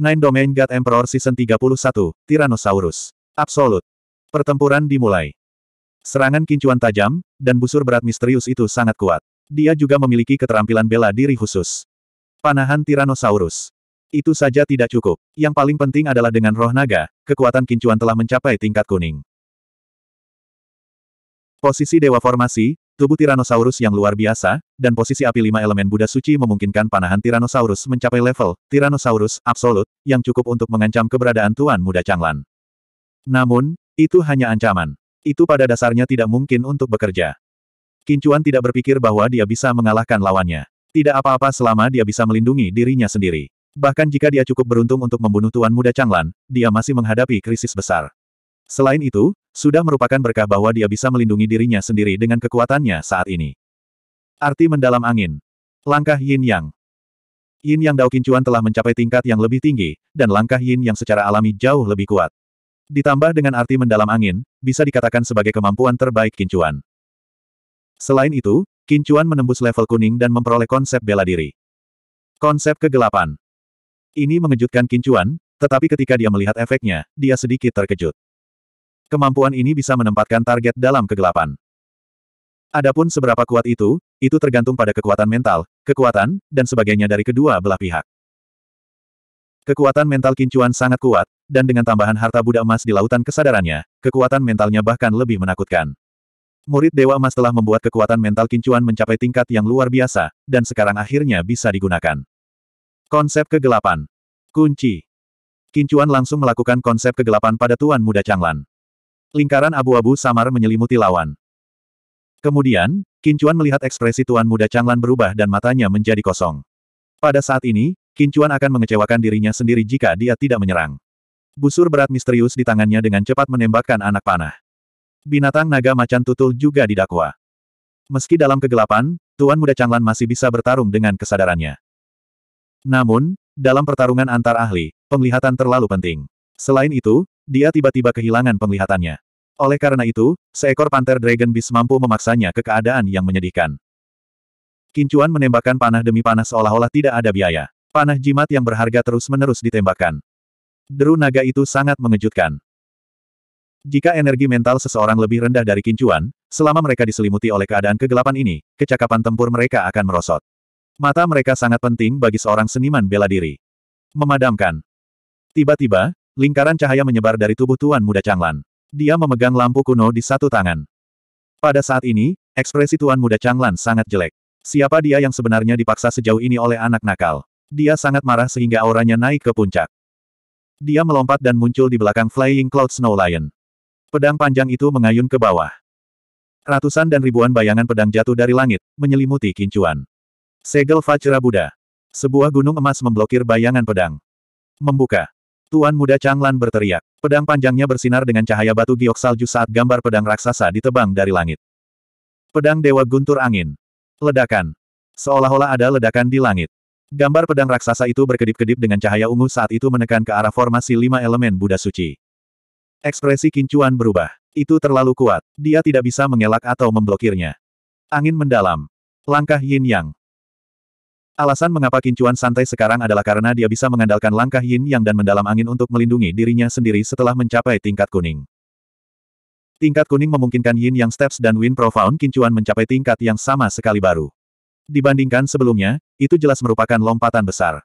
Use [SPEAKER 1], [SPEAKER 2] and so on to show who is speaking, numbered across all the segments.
[SPEAKER 1] Nine Domain God Emperor Season 31, Tyrannosaurus. Absolut. Pertempuran dimulai. Serangan kincuan tajam, dan busur berat misterius itu sangat kuat. Dia juga memiliki keterampilan bela diri khusus. Panahan Tyrannosaurus. Itu saja tidak cukup. Yang paling penting adalah dengan roh naga, kekuatan kincuan telah mencapai tingkat kuning. Posisi Dewa Formasi, Tubuh Tyrannosaurus yang luar biasa, dan posisi api lima elemen Buddha suci memungkinkan panahan Tyrannosaurus mencapai level Tyrannosaurus absolut, yang cukup untuk mengancam keberadaan Tuan Muda Changlan. Namun, itu hanya ancaman. Itu pada dasarnya tidak mungkin untuk bekerja. Kincuan tidak berpikir bahwa dia bisa mengalahkan lawannya. Tidak apa-apa selama dia bisa melindungi dirinya sendiri. Bahkan jika dia cukup beruntung untuk membunuh Tuan Muda Changlan, dia masih menghadapi krisis besar. Selain itu, sudah merupakan berkah bahwa dia bisa melindungi dirinya sendiri dengan kekuatannya saat ini. Arti mendalam angin. Langkah yin yang. Yin yang Dao Kincuan telah mencapai tingkat yang lebih tinggi, dan langkah yin yang secara alami jauh lebih kuat. Ditambah dengan arti mendalam angin, bisa dikatakan sebagai kemampuan terbaik Kincuan. Selain itu, Kincuan menembus level kuning dan memperoleh konsep bela diri. Konsep kegelapan. Ini mengejutkan Kincuan, tetapi ketika dia melihat efeknya, dia sedikit terkejut. Kemampuan ini bisa menempatkan target dalam kegelapan. Adapun seberapa kuat itu, itu tergantung pada kekuatan mental, kekuatan, dan sebagainya dari kedua belah pihak. Kekuatan mental kincuan sangat kuat, dan dengan tambahan harta Buddha emas di lautan kesadarannya, kekuatan mentalnya bahkan lebih menakutkan. Murid Dewa Emas telah membuat kekuatan mental kincuan mencapai tingkat yang luar biasa, dan sekarang akhirnya bisa digunakan. Konsep kegelapan. Kunci. Kincuan langsung melakukan konsep kegelapan pada Tuan Muda Changlan. Lingkaran abu-abu samar menyelimuti lawan. Kemudian, Kincuan melihat ekspresi Tuan Muda Changlan berubah dan matanya menjadi kosong. Pada saat ini, Kincuan akan mengecewakan dirinya sendiri jika dia tidak menyerang. Busur berat misterius di tangannya dengan cepat menembakkan anak panah. Binatang naga macan tutul juga didakwa. Meski dalam kegelapan, Tuan Muda Changlan masih bisa bertarung dengan kesadarannya. Namun, dalam pertarungan antar ahli, penglihatan terlalu penting. Selain itu, dia tiba-tiba kehilangan penglihatannya. Oleh karena itu, seekor Panther Dragon Beast mampu memaksanya ke keadaan yang menyedihkan. Kincuan menembakkan panah demi panah seolah-olah tidak ada biaya. Panah jimat yang berharga terus-menerus ditembakkan. Deru naga itu sangat mengejutkan. Jika energi mental seseorang lebih rendah dari kincuan, selama mereka diselimuti oleh keadaan kegelapan ini, kecakapan tempur mereka akan merosot. Mata mereka sangat penting bagi seorang seniman bela diri. Memadamkan. Tiba-tiba, Lingkaran cahaya menyebar dari tubuh Tuan Muda Changlan. Dia memegang lampu kuno di satu tangan. Pada saat ini, ekspresi Tuan Muda Changlan sangat jelek. Siapa dia yang sebenarnya dipaksa sejauh ini oleh anak nakal? Dia sangat marah sehingga auranya naik ke puncak. Dia melompat dan muncul di belakang Flying Cloud Snow Lion. Pedang panjang itu mengayun ke bawah. Ratusan dan ribuan bayangan pedang jatuh dari langit, menyelimuti kincuan. Segel Vajra Buddha. Sebuah gunung emas memblokir bayangan pedang. Membuka. Tuan muda Changlan berteriak. Pedang panjangnya bersinar dengan cahaya batu giok salju saat gambar pedang raksasa ditebang dari langit. Pedang Dewa Guntur Angin. Ledakan. Seolah-olah ada ledakan di langit. Gambar pedang raksasa itu berkedip-kedip dengan cahaya ungu saat itu menekan ke arah formasi lima elemen Buddha Suci. Ekspresi Kincuan berubah. Itu terlalu kuat. Dia tidak bisa mengelak atau memblokirnya. Angin mendalam. Langkah yin yang. Alasan mengapa kincuan santai sekarang adalah karena dia bisa mengandalkan langkah yin yang dan mendalam angin untuk melindungi dirinya sendiri setelah mencapai tingkat kuning. Tingkat kuning memungkinkan yin yang steps dan wind profound kincuan mencapai tingkat yang sama sekali baru. Dibandingkan sebelumnya, itu jelas merupakan lompatan besar.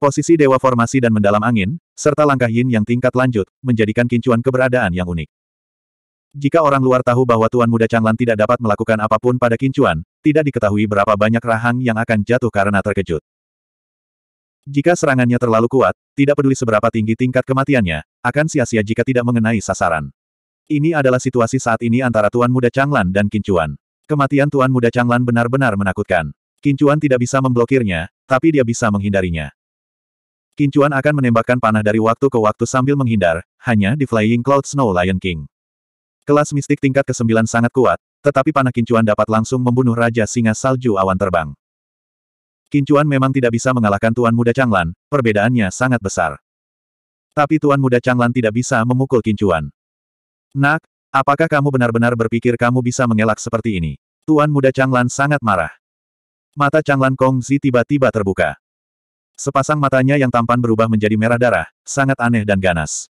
[SPEAKER 1] Posisi dewa formasi dan mendalam angin, serta langkah yin yang tingkat lanjut, menjadikan kincuan keberadaan yang unik. Jika orang luar tahu bahwa Tuan Muda Changlan tidak dapat melakukan apapun pada kincuan, tidak diketahui berapa banyak rahang yang akan jatuh karena terkejut. Jika serangannya terlalu kuat, tidak peduli seberapa tinggi tingkat kematiannya, akan sia-sia jika tidak mengenai sasaran. Ini adalah situasi saat ini antara Tuan Muda Changlan dan Kincuan. Kematian Tuan Muda Changlan benar-benar menakutkan. Kincuan tidak bisa memblokirnya, tapi dia bisa menghindarinya. Kincuan akan menembakkan panah dari waktu ke waktu sambil menghindar, hanya di Flying Cloud Snow Lion King. Kelas mistik tingkat ke-9 sangat kuat, tetapi panah kincuan dapat langsung membunuh Raja Singa Salju Awan Terbang. Kincuan memang tidak bisa mengalahkan Tuan Muda Changlan, perbedaannya sangat besar. Tapi Tuan Muda Changlan tidak bisa memukul Kincuan. Nak, apakah kamu benar-benar berpikir kamu bisa mengelak seperti ini? Tuan Muda Changlan sangat marah. Mata Changlan Kong Zi tiba-tiba terbuka. Sepasang matanya yang tampan berubah menjadi merah darah, sangat aneh dan ganas.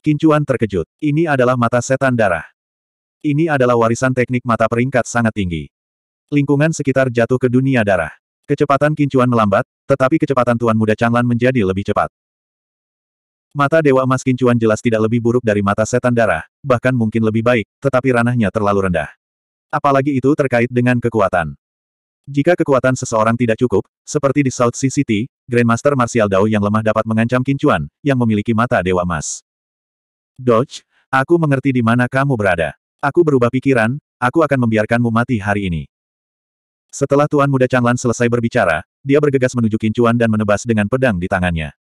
[SPEAKER 1] Kincuan terkejut. Ini adalah mata setan darah. Ini adalah warisan teknik mata peringkat sangat tinggi. Lingkungan sekitar jatuh ke dunia darah. Kecepatan kincuan melambat, tetapi kecepatan Tuan Muda Changlan menjadi lebih cepat. Mata Dewa Emas Kincuan jelas tidak lebih buruk dari mata setan darah, bahkan mungkin lebih baik, tetapi ranahnya terlalu rendah. Apalagi itu terkait dengan kekuatan. Jika kekuatan seseorang tidak cukup, seperti di South Sea City, Grandmaster Martial Dao yang lemah dapat mengancam Kincuan, yang memiliki mata Dewa Emas. Dodge, aku mengerti di mana kamu berada. Aku berubah pikiran, aku akan membiarkanmu mati hari ini. Setelah Tuan Muda Changlan selesai berbicara, dia bergegas menuju Kincuan dan menebas dengan pedang di tangannya.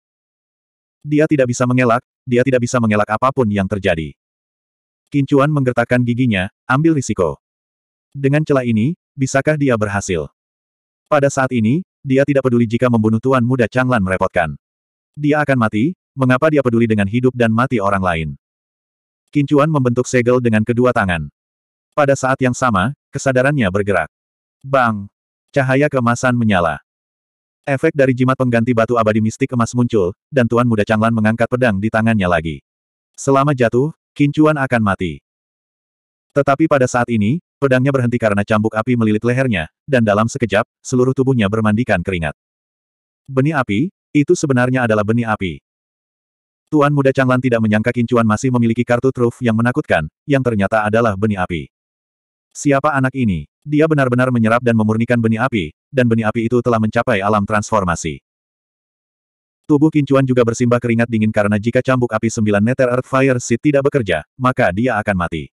[SPEAKER 1] Dia tidak bisa mengelak, dia tidak bisa mengelak apapun yang terjadi. Kincuan menggertakkan giginya, ambil risiko. Dengan celah ini, bisakah dia berhasil? Pada saat ini, dia tidak peduli jika membunuh Tuan Muda Changlan merepotkan. Dia akan mati, mengapa dia peduli dengan hidup dan mati orang lain? Kincuan membentuk segel dengan kedua tangan. Pada saat yang sama, kesadarannya bergerak. Bang! Cahaya kemasan menyala. Efek dari jimat pengganti batu abadi mistik emas muncul, dan Tuan Muda Changlan mengangkat pedang di tangannya lagi. Selama jatuh, Kincuan akan mati. Tetapi pada saat ini, pedangnya berhenti karena cambuk api melilit lehernya, dan dalam sekejap, seluruh tubuhnya bermandikan keringat. Benih api, itu sebenarnya adalah benih api. Tuan muda Changlan tidak menyangka Kincuan masih memiliki kartu truf yang menakutkan, yang ternyata adalah benih api. Siapa anak ini? Dia benar-benar menyerap dan memurnikan benih api, dan benih api itu telah mencapai alam transformasi. Tubuh Kincuan juga bersimbah keringat dingin karena jika cambuk api sembilan meter Earth Fire Seed tidak bekerja, maka dia akan mati.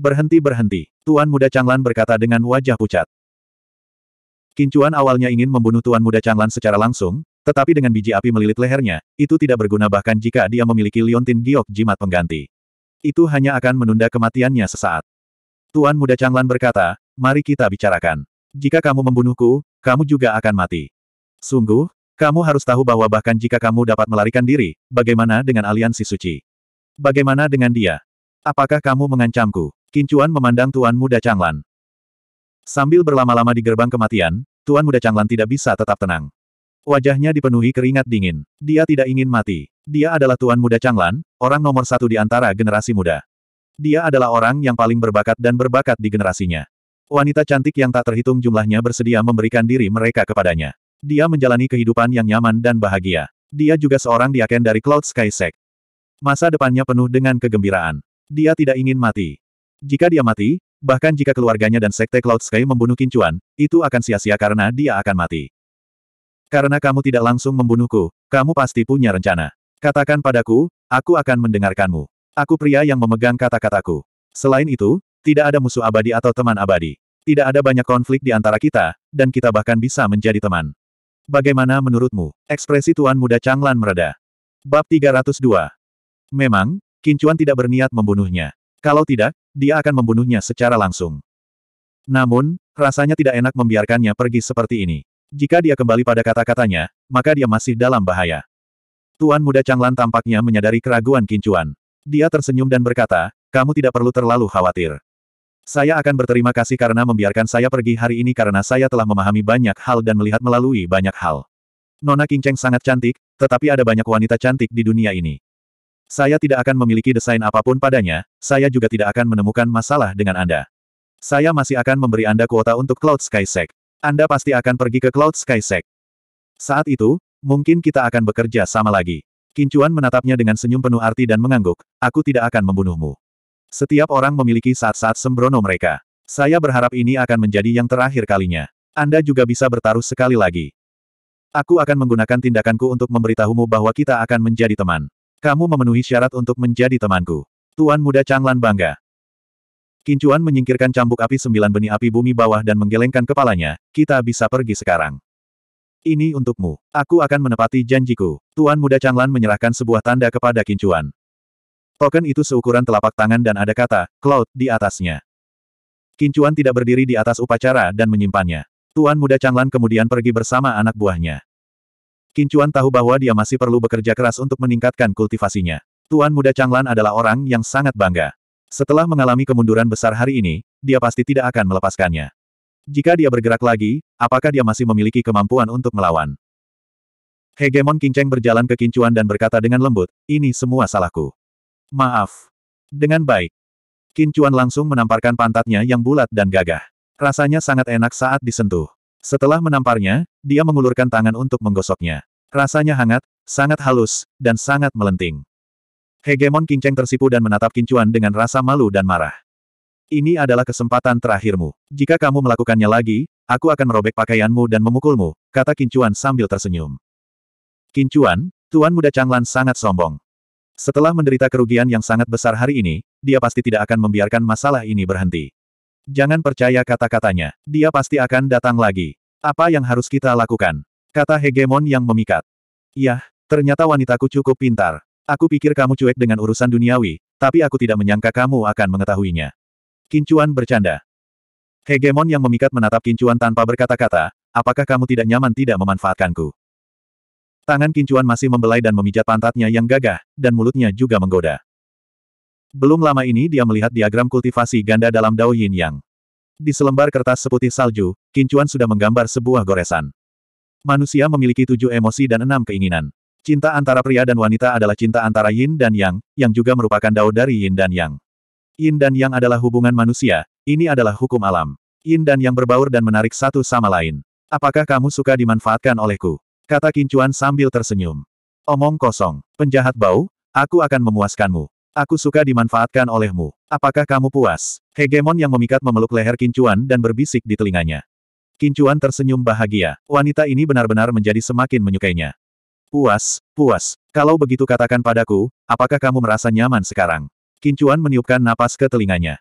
[SPEAKER 1] Berhenti-berhenti, Tuan Muda Changlan berkata dengan wajah pucat. Kincuan awalnya ingin membunuh Tuan Muda Changlan secara langsung, tetapi dengan biji api melilit lehernya, itu tidak berguna bahkan jika dia memiliki liontin giok jimat pengganti. Itu hanya akan menunda kematiannya sesaat. Tuan muda Changlan berkata, mari kita bicarakan. Jika kamu membunuhku, kamu juga akan mati. Sungguh, kamu harus tahu bahwa bahkan jika kamu dapat melarikan diri, bagaimana dengan aliansi suci? Bagaimana dengan dia? Apakah kamu mengancamku? Kincuan memandang Tuan Muda Changlan. Sambil berlama-lama di gerbang kematian, Tuan Muda Changlan tidak bisa tetap tenang. Wajahnya dipenuhi keringat dingin. Dia tidak ingin mati. Dia adalah tuan muda Changlan, orang nomor satu di antara generasi muda. Dia adalah orang yang paling berbakat dan berbakat di generasinya. Wanita cantik yang tak terhitung jumlahnya bersedia memberikan diri mereka kepadanya. Dia menjalani kehidupan yang nyaman dan bahagia. Dia juga seorang diaken dari Cloud Sky Sect. Masa depannya penuh dengan kegembiraan. Dia tidak ingin mati. Jika dia mati, bahkan jika keluarganya dan Sekte Cloud Sky membunuh Kincuan, itu akan sia-sia karena dia akan mati. Karena kamu tidak langsung membunuhku, kamu pasti punya rencana. Katakan padaku, aku akan mendengarkanmu. Aku pria yang memegang kata-kataku. Selain itu, tidak ada musuh abadi atau teman abadi. Tidak ada banyak konflik di antara kita, dan kita bahkan bisa menjadi teman. Bagaimana menurutmu? Ekspresi Tuan Muda Changlan mereda. Bab 302. Memang, Kincuan tidak berniat membunuhnya. Kalau tidak, dia akan membunuhnya secara langsung. Namun, rasanya tidak enak membiarkannya pergi seperti ini. Jika dia kembali pada kata-katanya, maka dia masih dalam bahaya. Tuan muda Changlan tampaknya menyadari keraguan Kincuan. Dia tersenyum dan berkata, kamu tidak perlu terlalu khawatir. Saya akan berterima kasih karena membiarkan saya pergi hari ini karena saya telah memahami banyak hal dan melihat melalui banyak hal. Nona Kinceng sangat cantik, tetapi ada banyak wanita cantik di dunia ini. Saya tidak akan memiliki desain apapun padanya, saya juga tidak akan menemukan masalah dengan Anda. Saya masih akan memberi Anda kuota untuk Cloud Sky Sect." Anda pasti akan pergi ke Cloud Sky Sek. Saat itu, mungkin kita akan bekerja sama lagi. Kincuan menatapnya dengan senyum penuh arti dan mengangguk, aku tidak akan membunuhmu. Setiap orang memiliki saat-saat sembrono mereka. Saya berharap ini akan menjadi yang terakhir kalinya. Anda juga bisa bertaruh sekali lagi. Aku akan menggunakan tindakanku untuk memberitahumu bahwa kita akan menjadi teman. Kamu memenuhi syarat untuk menjadi temanku. Tuan muda Changlan bangga. Kincuan menyingkirkan cambuk api sembilan benih api bumi bawah dan menggelengkan kepalanya, kita bisa pergi sekarang. Ini untukmu. Aku akan menepati janjiku. Tuan muda Changlan menyerahkan sebuah tanda kepada Kincuan. Token itu seukuran telapak tangan dan ada kata, Cloud, di atasnya. Kincuan tidak berdiri di atas upacara dan menyimpannya. Tuan muda Changlan kemudian pergi bersama anak buahnya. Kincuan tahu bahwa dia masih perlu bekerja keras untuk meningkatkan kultivasinya. Tuan muda Changlan adalah orang yang sangat bangga. Setelah mengalami kemunduran besar hari ini, dia pasti tidak akan melepaskannya. Jika dia bergerak lagi, apakah dia masih memiliki kemampuan untuk melawan? Hegemon Kinceng berjalan ke Kincuan dan berkata dengan lembut, ini semua salahku. Maaf. Dengan baik. Kincuan langsung menamparkan pantatnya yang bulat dan gagah. Rasanya sangat enak saat disentuh. Setelah menamparnya, dia mengulurkan tangan untuk menggosoknya. Rasanya hangat, sangat halus, dan sangat melenting. Hegemon kinceng tersipu dan menatap Kincuan dengan rasa malu dan marah. Ini adalah kesempatan terakhirmu. Jika kamu melakukannya lagi, aku akan merobek pakaianmu dan memukulmu, kata Kincuan sambil tersenyum. Kincuan, Tuan Muda Changlan sangat sombong. Setelah menderita kerugian yang sangat besar hari ini, dia pasti tidak akan membiarkan masalah ini berhenti. Jangan percaya kata-katanya, dia pasti akan datang lagi. Apa yang harus kita lakukan? Kata hegemon yang memikat. Yah, ternyata wanitaku cukup pintar. Aku pikir kamu cuek dengan urusan duniawi, tapi aku tidak menyangka kamu akan mengetahuinya. Kincuan bercanda. Hegemon yang memikat menatap Kincuan tanpa berkata-kata, apakah kamu tidak nyaman tidak memanfaatkanku? Tangan Kincuan masih membelai dan memijat pantatnya yang gagah, dan mulutnya juga menggoda. Belum lama ini dia melihat diagram kultivasi ganda dalam Dao Yin Yang. Di selembar kertas seputih salju, Kincuan sudah menggambar sebuah goresan. Manusia memiliki tujuh emosi dan enam keinginan. Cinta antara pria dan wanita adalah cinta antara yin dan yang, yang juga merupakan dao dari yin dan yang. Yin dan yang adalah hubungan manusia, ini adalah hukum alam. Yin dan yang berbaur dan menarik satu sama lain. Apakah kamu suka dimanfaatkan olehku? Kata Kincuan sambil tersenyum. Omong kosong. Penjahat bau, aku akan memuaskanmu. Aku suka dimanfaatkan olehmu. Apakah kamu puas? Hegemon yang memikat memeluk leher Kincuan dan berbisik di telinganya. Kincuan tersenyum bahagia. Wanita ini benar-benar menjadi semakin menyukainya. Puas, puas. Kalau begitu katakan padaku, apakah kamu merasa nyaman sekarang? Kincuan meniupkan napas ke telinganya.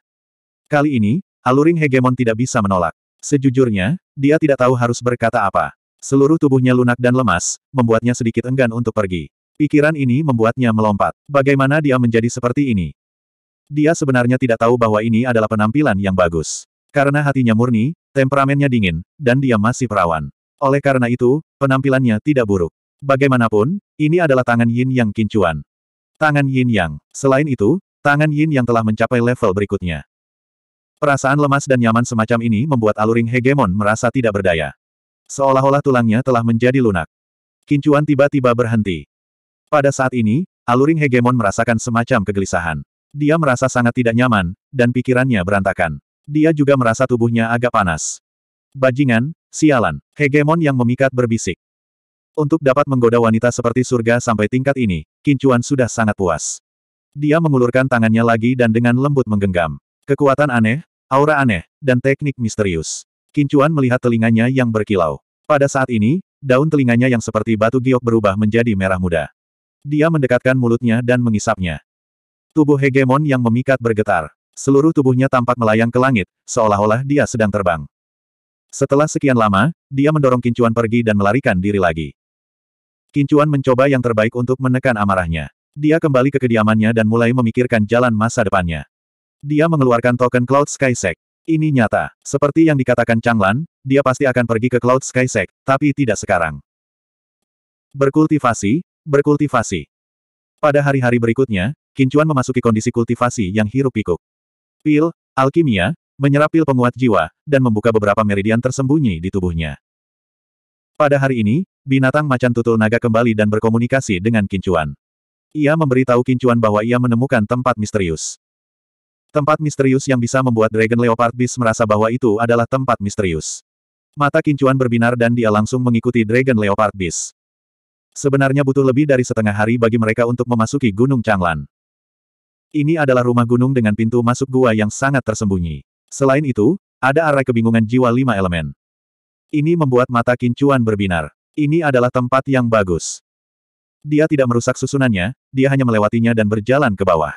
[SPEAKER 1] Kali ini, Aluring hegemon tidak bisa menolak. Sejujurnya, dia tidak tahu harus berkata apa. Seluruh tubuhnya lunak dan lemas, membuatnya sedikit enggan untuk pergi. Pikiran ini membuatnya melompat. Bagaimana dia menjadi seperti ini? Dia sebenarnya tidak tahu bahwa ini adalah penampilan yang bagus. Karena hatinya murni, temperamennya dingin, dan dia masih perawan. Oleh karena itu, penampilannya tidak buruk. Bagaimanapun, ini adalah tangan yin yang kincuan. Tangan yin yang. Selain itu, tangan yin yang telah mencapai level berikutnya. Perasaan lemas dan nyaman semacam ini membuat aluring hegemon merasa tidak berdaya. Seolah-olah tulangnya telah menjadi lunak. Kincuan tiba-tiba berhenti. Pada saat ini, aluring hegemon merasakan semacam kegelisahan. Dia merasa sangat tidak nyaman, dan pikirannya berantakan. Dia juga merasa tubuhnya agak panas. Bajingan, sialan, hegemon yang memikat berbisik. Untuk dapat menggoda wanita seperti surga sampai tingkat ini, Kincuan sudah sangat puas. Dia mengulurkan tangannya lagi dan dengan lembut menggenggam. Kekuatan aneh, aura aneh, dan teknik misterius. Kincuan melihat telinganya yang berkilau. Pada saat ini, daun telinganya yang seperti batu giok berubah menjadi merah muda. Dia mendekatkan mulutnya dan mengisapnya. Tubuh hegemon yang memikat bergetar. Seluruh tubuhnya tampak melayang ke langit, seolah-olah dia sedang terbang. Setelah sekian lama, dia mendorong Kincuan pergi dan melarikan diri lagi. Kincuan mencoba yang terbaik untuk menekan amarahnya. Dia kembali ke kediamannya dan mulai memikirkan jalan masa depannya. Dia mengeluarkan token Cloud Sky Ini nyata. Seperti yang dikatakan Changlan, dia pasti akan pergi ke Cloud Sky tapi tidak sekarang. Berkultivasi, berkultivasi. Pada hari-hari berikutnya, Kincuan memasuki kondisi kultivasi yang hirup pikuk Pil, alkimia, menyerap pil penguat jiwa, dan membuka beberapa meridian tersembunyi di tubuhnya. Pada hari ini, binatang macan tutul naga kembali dan berkomunikasi dengan Kincuan. Ia memberitahu Kincuan bahwa ia menemukan tempat misterius. Tempat misterius yang bisa membuat Dragon Leopard Beast merasa bahwa itu adalah tempat misterius. Mata Kincuan berbinar dan dia langsung mengikuti Dragon Leopard Beast. Sebenarnya butuh lebih dari setengah hari bagi mereka untuk memasuki Gunung Changlan. Ini adalah rumah gunung dengan pintu masuk gua yang sangat tersembunyi. Selain itu, ada arah kebingungan jiwa lima elemen. Ini membuat mata kincuan berbinar. Ini adalah tempat yang bagus. Dia tidak merusak susunannya, dia hanya melewatinya dan berjalan ke bawah.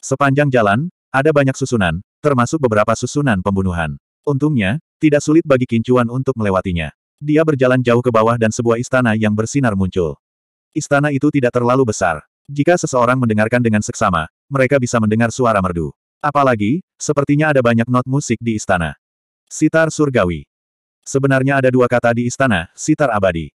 [SPEAKER 1] Sepanjang jalan, ada banyak susunan, termasuk beberapa susunan pembunuhan. Untungnya, tidak sulit bagi kincuan untuk melewatinya. Dia berjalan jauh ke bawah dan sebuah istana yang bersinar muncul. Istana itu tidak terlalu besar. Jika seseorang mendengarkan dengan seksama, mereka bisa mendengar suara merdu. Apalagi, sepertinya ada banyak not musik di istana. Sitar surgawi. Sebenarnya ada dua kata di istana, sitar abadi.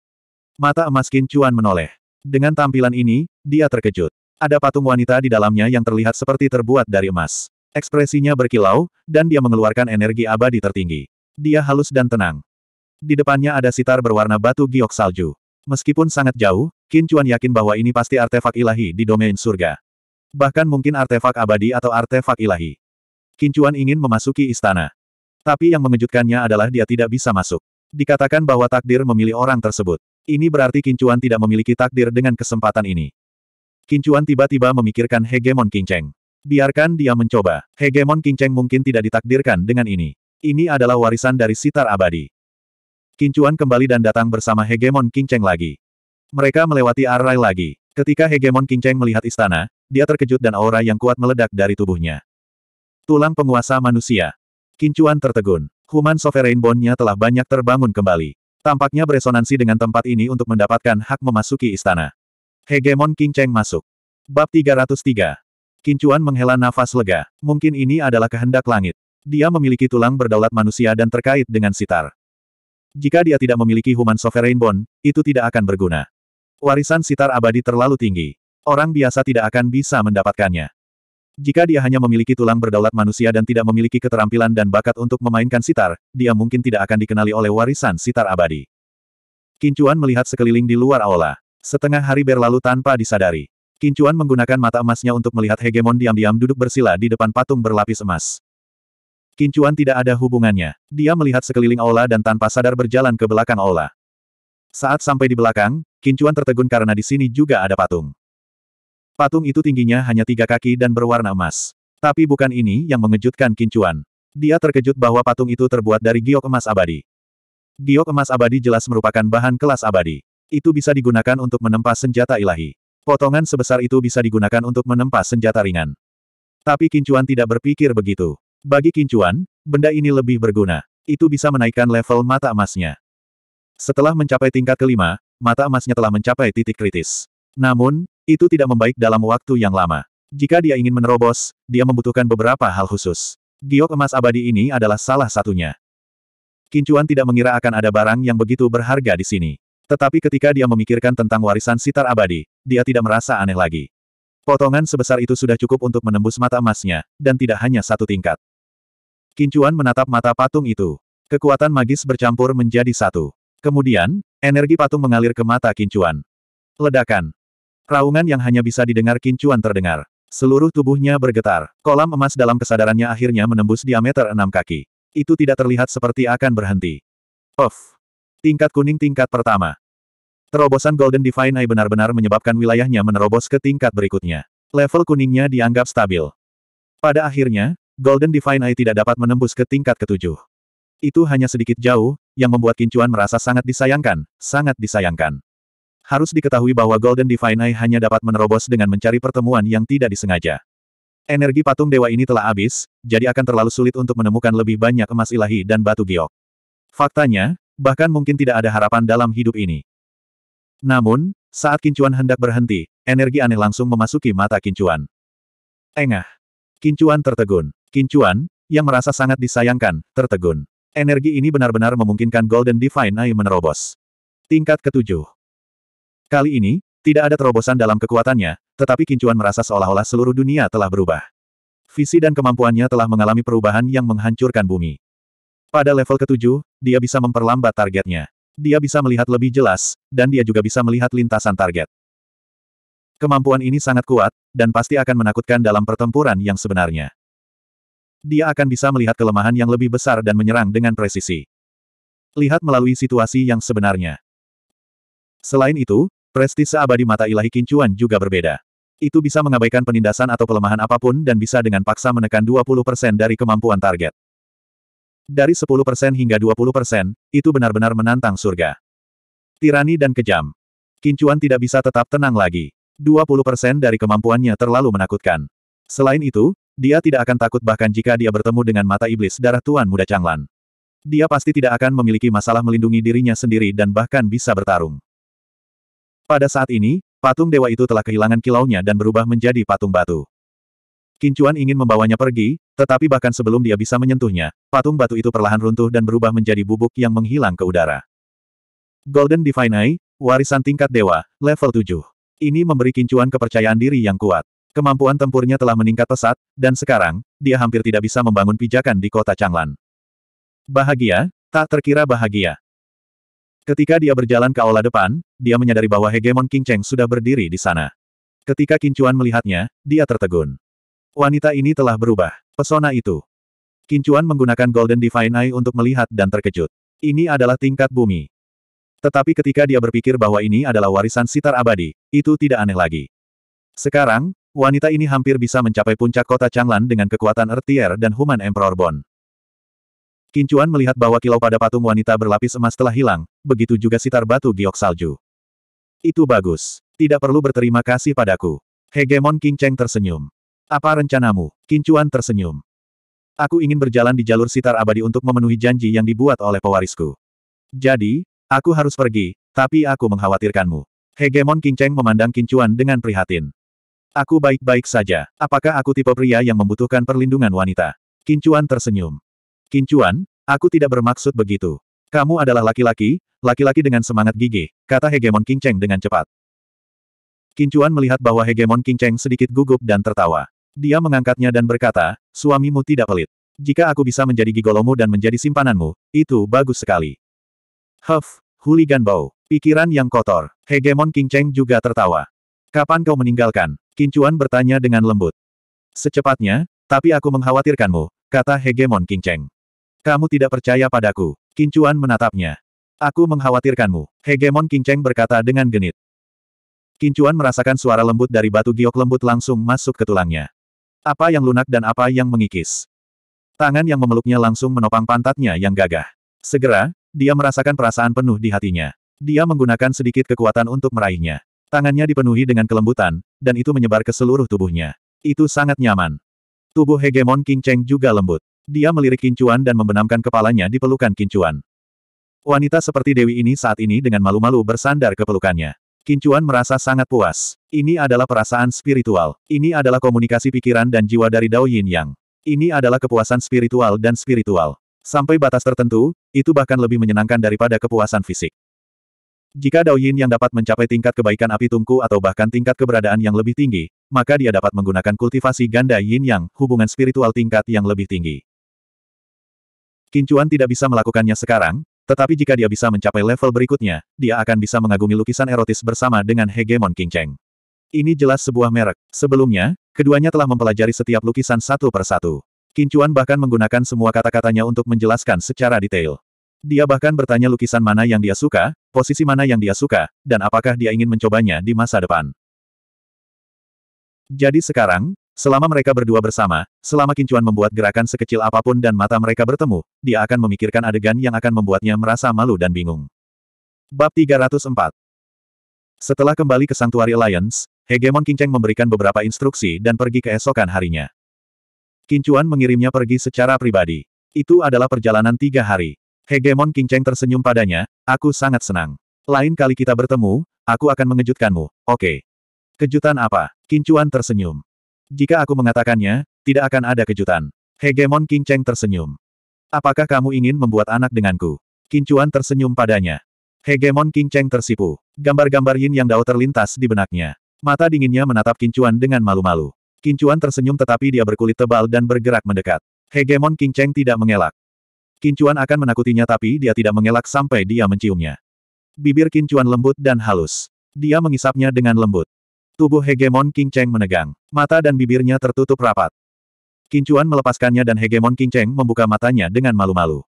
[SPEAKER 1] Mata emas Qin Chuan menoleh. Dengan tampilan ini, dia terkejut. Ada patung wanita di dalamnya yang terlihat seperti terbuat dari emas. Ekspresinya berkilau, dan dia mengeluarkan energi abadi tertinggi. Dia halus dan tenang. Di depannya ada sitar berwarna batu giok salju. Meskipun sangat jauh, Qin Chuan yakin bahwa ini pasti artefak ilahi di domain surga. Bahkan mungkin artefak abadi atau artefak ilahi. Qin Chuan ingin memasuki istana. Tapi yang mengejutkannya adalah dia tidak bisa masuk. Dikatakan bahwa takdir memilih orang tersebut. Ini berarti Kincuan tidak memiliki takdir dengan kesempatan ini. Kincuan tiba-tiba memikirkan hegemon Kinceng. Biarkan dia mencoba. Hegemon Kinceng mungkin tidak ditakdirkan dengan ini. Ini adalah warisan dari sitar abadi. Kincuan kembali dan datang bersama hegemon Kinceng lagi. Mereka melewati arai lagi. Ketika hegemon Kinceng melihat istana, dia terkejut dan aura yang kuat meledak dari tubuhnya. Tulang penguasa manusia. Kincuan tertegun. Human Sovereign Bond-nya telah banyak terbangun kembali. Tampaknya beresonansi dengan tempat ini untuk mendapatkan hak memasuki istana. Hegemon King Cheng masuk. Bab 303. Kincuan menghela nafas lega. Mungkin ini adalah kehendak langit. Dia memiliki tulang berdaulat manusia dan terkait dengan sitar. Jika dia tidak memiliki human sovereign bond, itu tidak akan berguna. Warisan sitar abadi terlalu tinggi. Orang biasa tidak akan bisa mendapatkannya. Jika dia hanya memiliki tulang berdaulat manusia dan tidak memiliki keterampilan dan bakat untuk memainkan sitar, dia mungkin tidak akan dikenali oleh warisan sitar abadi. Kincuan melihat sekeliling di luar aula. Setengah hari berlalu tanpa disadari. Kincuan menggunakan mata emasnya untuk melihat hegemon diam-diam duduk bersila di depan patung berlapis emas. Kincuan tidak ada hubungannya. Dia melihat sekeliling aula dan tanpa sadar berjalan ke belakang aula. Saat sampai di belakang, Kincuan tertegun karena di sini juga ada patung. Patung itu tingginya hanya tiga kaki dan berwarna emas. Tapi bukan ini yang mengejutkan Kincuan. Dia terkejut bahwa patung itu terbuat dari giok emas abadi. Giok emas abadi jelas merupakan bahan kelas abadi. Itu bisa digunakan untuk menempa senjata ilahi. Potongan sebesar itu bisa digunakan untuk menempa senjata ringan. Tapi Kincuan tidak berpikir begitu. Bagi Kincuan, benda ini lebih berguna. Itu bisa menaikkan level mata emasnya. Setelah mencapai tingkat kelima, mata emasnya telah mencapai titik kritis. Namun, itu tidak membaik dalam waktu yang lama. Jika dia ingin menerobos, dia membutuhkan beberapa hal khusus. Giok emas abadi ini adalah salah satunya. Kincuan tidak mengira akan ada barang yang begitu berharga di sini. Tetapi ketika dia memikirkan tentang warisan sitar abadi, dia tidak merasa aneh lagi. Potongan sebesar itu sudah cukup untuk menembus mata emasnya, dan tidak hanya satu tingkat. Kincuan menatap mata patung itu. Kekuatan magis bercampur menjadi satu. Kemudian, energi patung mengalir ke mata Kincuan. Ledakan. Raungan yang hanya bisa didengar kincuan terdengar. Seluruh tubuhnya bergetar. Kolam emas dalam kesadarannya akhirnya menembus diameter enam kaki. Itu tidak terlihat seperti akan berhenti. Puf. Tingkat kuning tingkat pertama. Terobosan Golden Divine Eye benar-benar menyebabkan wilayahnya menerobos ke tingkat berikutnya. Level kuningnya dianggap stabil. Pada akhirnya, Golden Divine Eye tidak dapat menembus ke tingkat ketujuh. Itu hanya sedikit jauh, yang membuat Kincuan merasa sangat disayangkan, sangat disayangkan. Harus diketahui bahwa Golden Divine Eye hanya dapat menerobos dengan mencari pertemuan yang tidak disengaja. Energi patung dewa ini telah habis, jadi akan terlalu sulit untuk menemukan lebih banyak emas ilahi dan batu giok. Faktanya, bahkan mungkin tidak ada harapan dalam hidup ini. Namun, saat kincuan hendak berhenti, energi aneh langsung memasuki mata kincuan. Engah. Kincuan tertegun. Kincuan, yang merasa sangat disayangkan, tertegun. Energi ini benar-benar memungkinkan Golden Divine Eye menerobos. Tingkat ketujuh. Kali ini, tidak ada terobosan dalam kekuatannya, tetapi Kincuan merasa seolah-olah seluruh dunia telah berubah. Visi dan kemampuannya telah mengalami perubahan yang menghancurkan bumi. Pada level ketujuh, dia bisa memperlambat targetnya. Dia bisa melihat lebih jelas, dan dia juga bisa melihat lintasan target. Kemampuan ini sangat kuat, dan pasti akan menakutkan dalam pertempuran yang sebenarnya. Dia akan bisa melihat kelemahan yang lebih besar dan menyerang dengan presisi. Lihat melalui situasi yang sebenarnya. Selain itu, Prestise abadi mata ilahi kincuan juga berbeda. Itu bisa mengabaikan penindasan atau pelemahan apapun dan bisa dengan paksa menekan 20% dari kemampuan target. Dari 10% hingga 20%, itu benar-benar menantang surga. Tirani dan kejam. Kincuan tidak bisa tetap tenang lagi. 20% dari kemampuannya terlalu menakutkan. Selain itu, dia tidak akan takut bahkan jika dia bertemu dengan mata iblis darah Tuan Muda Changlan. Dia pasti tidak akan memiliki masalah melindungi dirinya sendiri dan bahkan bisa bertarung. Pada saat ini, patung dewa itu telah kehilangan kilaunya dan berubah menjadi patung batu. Kincuan ingin membawanya pergi, tetapi bahkan sebelum dia bisa menyentuhnya, patung batu itu perlahan runtuh dan berubah menjadi bubuk yang menghilang ke udara. Golden Divine Eye, warisan tingkat dewa, level 7. Ini memberi Kincuan kepercayaan diri yang kuat. Kemampuan tempurnya telah meningkat pesat, dan sekarang, dia hampir tidak bisa membangun pijakan di kota Changlan. Bahagia, tak terkira bahagia. Ketika dia berjalan ke aula depan, dia menyadari bahwa hegemon King Cheng sudah berdiri di sana. Ketika Kincuan melihatnya, dia tertegun. Wanita ini telah berubah. Pesona itu. Kincuan menggunakan Golden Divine Eye untuk melihat dan terkejut. Ini adalah tingkat bumi. Tetapi ketika dia berpikir bahwa ini adalah warisan sitar abadi, itu tidak aneh lagi. Sekarang, wanita ini hampir bisa mencapai puncak kota Changlan dengan kekuatan Ertier dan Human Emperor Bond. Kincuan melihat bahwa kilau pada patung wanita berlapis emas telah hilang, begitu juga sitar batu giok salju. Itu bagus. Tidak perlu berterima kasih padaku. Hegemon King Cheng tersenyum. Apa rencanamu? Kincuan tersenyum. Aku ingin berjalan di jalur sitar abadi untuk memenuhi janji yang dibuat oleh pewarisku. Jadi, aku harus pergi, tapi aku mengkhawatirkanmu. Hegemon King Cheng memandang Kincuan dengan prihatin. Aku baik-baik saja. Apakah aku tipe pria yang membutuhkan perlindungan wanita? Kincuan tersenyum. Kincuan, aku tidak bermaksud begitu. Kamu adalah laki-laki, laki-laki dengan semangat gigi, kata Hegemon Kinceng dengan cepat. Kincuan melihat bahwa Hegemon Kinceng sedikit gugup dan tertawa. Dia mengangkatnya dan berkata, suamimu tidak pelit. Jika aku bisa menjadi gigolomu dan menjadi simpananmu, itu bagus sekali. Huff, huligan bau, pikiran yang kotor. Hegemon Kinceng juga tertawa. Kapan kau meninggalkan? Kincuan bertanya dengan lembut. Secepatnya, tapi aku mengkhawatirkanmu, kata Hegemon Kinceng. Kamu tidak percaya padaku. Kincuan menatapnya. Aku mengkhawatirkanmu. Hegemon Kinceng berkata dengan genit. Kincuan merasakan suara lembut dari batu giok lembut langsung masuk ke tulangnya. Apa yang lunak dan apa yang mengikis. Tangan yang memeluknya langsung menopang pantatnya yang gagah. Segera, dia merasakan perasaan penuh di hatinya. Dia menggunakan sedikit kekuatan untuk meraihnya. Tangannya dipenuhi dengan kelembutan, dan itu menyebar ke seluruh tubuhnya. Itu sangat nyaman. Tubuh hegemon Kinceng juga lembut. Dia melirik Kincuan dan membenamkan kepalanya di pelukan Kincuan. Wanita seperti Dewi ini saat ini dengan malu-malu bersandar ke pelukannya. Kincuan merasa sangat puas. Ini adalah perasaan spiritual. Ini adalah komunikasi pikiran dan jiwa dari Dao Yin Yang. Ini adalah kepuasan spiritual dan spiritual. Sampai batas tertentu, itu bahkan lebih menyenangkan daripada kepuasan fisik. Jika Dao Yin yang dapat mencapai tingkat kebaikan api tungku atau bahkan tingkat keberadaan yang lebih tinggi, maka dia dapat menggunakan kultivasi ganda Yin Yang, hubungan spiritual tingkat yang lebih tinggi. Kincuan tidak bisa melakukannya sekarang, tetapi jika dia bisa mencapai level berikutnya, dia akan bisa mengagumi lukisan erotis bersama dengan hegemon King Cheng. Ini jelas sebuah merek. Sebelumnya, keduanya telah mempelajari setiap lukisan satu per satu. Kincuan bahkan menggunakan semua kata-katanya untuk menjelaskan secara detail. Dia bahkan bertanya lukisan mana yang dia suka, posisi mana yang dia suka, dan apakah dia ingin mencobanya di masa depan. Jadi sekarang, Selama mereka berdua bersama, selama Kincuan membuat gerakan sekecil apapun dan mata mereka bertemu, dia akan memikirkan adegan yang akan membuatnya merasa malu dan bingung. Bab 304 Setelah kembali ke Sanctuary Alliance, Hegemon Kinceng memberikan beberapa instruksi dan pergi keesokan harinya. Kincuan mengirimnya pergi secara pribadi. Itu adalah perjalanan tiga hari. Hegemon Kinceng tersenyum padanya, aku sangat senang. Lain kali kita bertemu, aku akan mengejutkanmu, oke. Okay. Kejutan apa? Kincuan tersenyum. Jika aku mengatakannya, tidak akan ada kejutan. Hegemon King Cheng tersenyum. Apakah kamu ingin membuat anak denganku? Kincuan tersenyum padanya. Hegemon King Cheng tersipu. Gambar-gambar Yin Yang Dao terlintas di benaknya. Mata dinginnya menatap Kincuan dengan malu-malu. Kincuan tersenyum tetapi dia berkulit tebal dan bergerak mendekat. Hegemon King Cheng tidak mengelak. Kincuan akan menakutinya tapi dia tidak mengelak sampai dia menciumnya. Bibir Kincuan lembut dan halus. Dia mengisapnya dengan lembut. Tubuh hegemon King Cheng menegang. Mata dan bibirnya tertutup rapat. Kincuan melepaskannya dan hegemon King Cheng membuka matanya dengan malu-malu.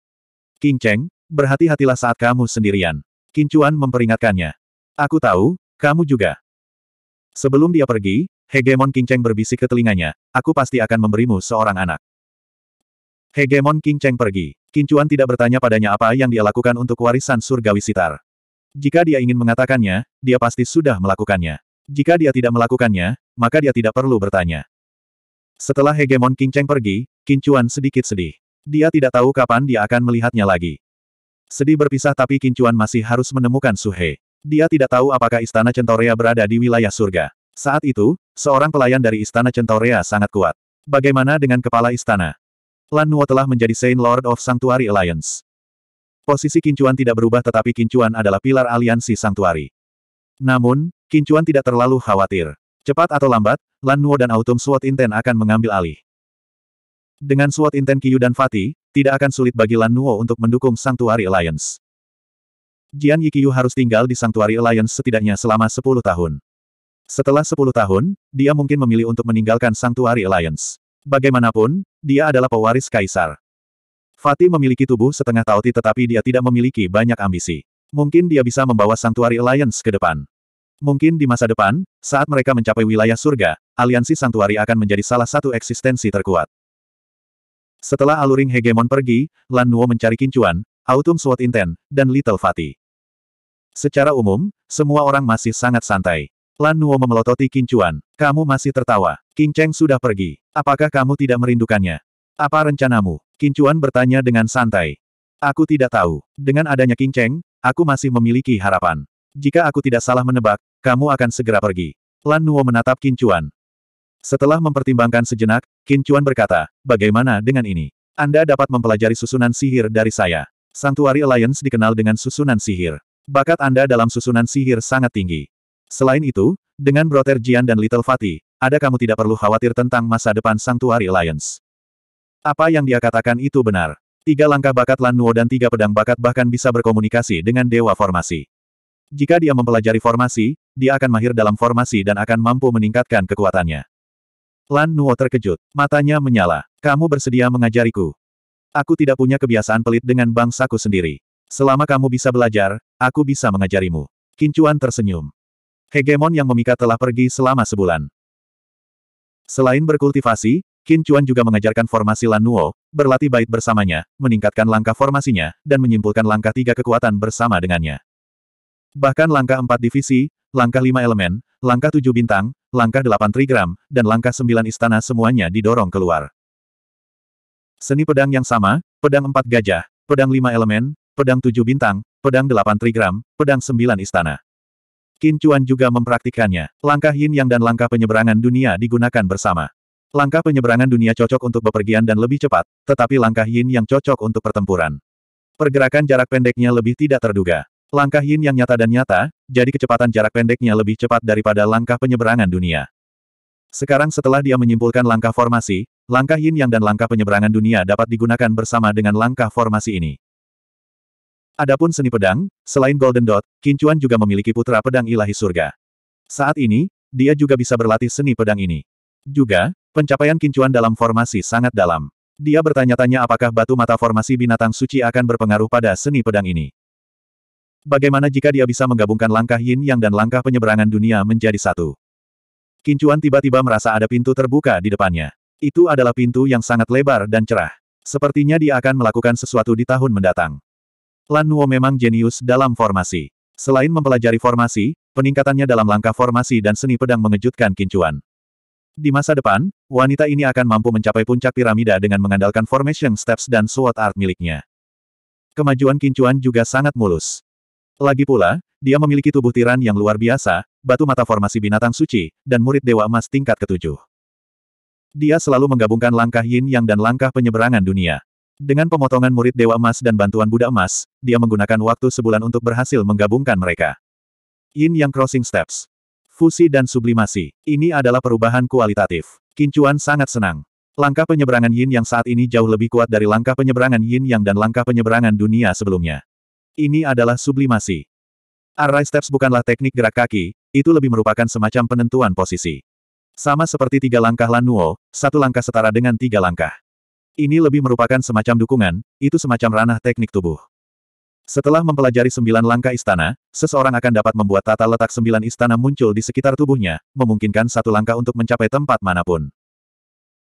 [SPEAKER 1] King Cheng, berhati-hatilah saat kamu sendirian. Kincuan memperingatkannya. Aku tahu, kamu juga. Sebelum dia pergi, hegemon King Cheng berbisik ke telinganya, aku pasti akan memberimu seorang anak. Hegemon King Cheng pergi. Kincuan tidak bertanya padanya apa yang dia lakukan untuk warisan surgawi sitar. Jika dia ingin mengatakannya, dia pasti sudah melakukannya. Jika dia tidak melakukannya, maka dia tidak perlu bertanya. Setelah hegemon King Cheng pergi, King Chuan sedikit sedih. Dia tidak tahu kapan dia akan melihatnya lagi. Sedih berpisah tapi King Chuan masih harus menemukan Suhe. Dia tidak tahu apakah istana Centaurea berada di wilayah surga. Saat itu, seorang pelayan dari istana Centaurea sangat kuat. Bagaimana dengan kepala istana? Lan Nuo telah menjadi Saint Lord of Sanctuary Alliance. Posisi Kincuan tidak berubah tetapi Kincuan adalah pilar aliansi Sanctuary. Namun, Kincuan tidak terlalu khawatir. Cepat atau lambat, Lan Nuo dan Autumn Sword Inten akan mengambil alih. Dengan Sword Inten Kiyu dan Fati, tidak akan sulit bagi Lan Nuo untuk mendukung Sanctuary Alliance. Jian Yikiyu harus tinggal di Sanctuary Alliance setidaknya selama 10 tahun. Setelah 10 tahun, dia mungkin memilih untuk meninggalkan Sanctuary Alliance. Bagaimanapun, dia adalah pewaris kaisar. Fatih memiliki tubuh setengah tauti tetapi dia tidak memiliki banyak ambisi. Mungkin dia bisa membawa Santuari Alliance ke depan. Mungkin di masa depan, saat mereka mencapai wilayah surga, aliansi Santuari akan menjadi salah satu eksistensi terkuat. Setelah aluring hegemon pergi, Lan Nuo mencari Kincuan, Autumn Sword Inten, dan Little Fatih. Secara umum, semua orang masih sangat santai. Lan Nuo memelototi Kincuan. Kamu masih tertawa. King Cheng sudah pergi. Apakah kamu tidak merindukannya? Apa rencanamu? Kincuan bertanya dengan santai. Aku tidak tahu. Dengan adanya King Cheng, Aku masih memiliki harapan. Jika aku tidak salah menebak, kamu akan segera pergi. Lan Nuo menatap Qin Chuan. Setelah mempertimbangkan sejenak, Qin Chuan berkata, bagaimana dengan ini? Anda dapat mempelajari susunan sihir dari saya. Santuari Alliance dikenal dengan susunan sihir. Bakat Anda dalam susunan sihir sangat tinggi. Selain itu, dengan Brother Jian dan Little Fatih, ada kamu tidak perlu khawatir tentang masa depan Santuari Alliance. Apa yang dia katakan itu benar. Tiga langkah bakat Lan Nuo dan tiga pedang bakat bahkan bisa berkomunikasi dengan dewa formasi. Jika dia mempelajari formasi, dia akan mahir dalam formasi dan akan mampu meningkatkan kekuatannya. Lan Nuo terkejut. Matanya menyala. Kamu bersedia mengajariku. Aku tidak punya kebiasaan pelit dengan bangsaku sendiri. Selama kamu bisa belajar, aku bisa mengajarimu. Kincuan tersenyum. Hegemon yang memikat telah pergi selama sebulan. Selain berkultivasi, Kincuan juga mengajarkan formasi Lan Nuo, berlatih bait bersamanya, meningkatkan langkah formasinya, dan menyimpulkan langkah tiga kekuatan bersama dengannya. Bahkan langkah empat divisi, langkah lima elemen, langkah tujuh bintang, langkah delapan trigram, dan langkah sembilan istana semuanya didorong keluar. Seni pedang yang sama, pedang empat gajah, pedang lima elemen, pedang tujuh bintang, pedang delapan trigram, pedang sembilan istana. Kincuan juga mempraktikkannya. Langkah yin yang dan langkah penyeberangan dunia digunakan bersama. Langkah penyeberangan dunia cocok untuk bepergian dan lebih cepat, tetapi langkah yin yang cocok untuk pertempuran. Pergerakan jarak pendeknya lebih tidak terduga. Langkah yin yang nyata dan nyata, jadi kecepatan jarak pendeknya lebih cepat daripada langkah penyeberangan dunia. Sekarang setelah dia menyimpulkan langkah formasi, langkah yin yang dan langkah penyeberangan dunia dapat digunakan bersama dengan langkah formasi ini. Adapun seni pedang, selain Golden Dot, Kincuan juga memiliki putra pedang ilahi surga. Saat ini, dia juga bisa berlatih seni pedang ini. Juga, Pencapaian kincuan dalam formasi sangat dalam. Dia bertanya-tanya apakah batu mata formasi binatang suci akan berpengaruh pada seni pedang ini. Bagaimana jika dia bisa menggabungkan langkah yin yang dan langkah penyeberangan dunia menjadi satu? Kincuan tiba-tiba merasa ada pintu terbuka di depannya. Itu adalah pintu yang sangat lebar dan cerah. Sepertinya dia akan melakukan sesuatu di tahun mendatang. Lan Nuo memang jenius dalam formasi. Selain mempelajari formasi, peningkatannya dalam langkah formasi dan seni pedang mengejutkan Kincuan. Di masa depan, wanita ini akan mampu mencapai puncak piramida dengan mengandalkan formation steps dan sword art miliknya. Kemajuan Kincuan juga sangat mulus. Lagi pula, dia memiliki tubuh tiran yang luar biasa, batu mata formasi binatang suci, dan murid dewa emas tingkat ketujuh. Dia selalu menggabungkan langkah yin yang dan langkah penyeberangan dunia. Dengan pemotongan murid dewa emas dan bantuan Buddha emas, dia menggunakan waktu sebulan untuk berhasil menggabungkan mereka. Yin Yang Crossing Steps Fusi dan sublimasi. Ini adalah perubahan kualitatif. Kincuan sangat senang. Langkah penyeberangan yin yang saat ini jauh lebih kuat dari langkah penyeberangan yin yang dan langkah penyeberangan dunia sebelumnya. Ini adalah sublimasi. Array steps bukanlah teknik gerak kaki, itu lebih merupakan semacam penentuan posisi. Sama seperti tiga langkah Lanuo, satu langkah setara dengan tiga langkah. Ini lebih merupakan semacam dukungan, itu semacam ranah teknik tubuh. Setelah mempelajari sembilan langkah istana, seseorang akan dapat membuat tata letak sembilan istana muncul di sekitar tubuhnya, memungkinkan satu langkah untuk mencapai tempat manapun.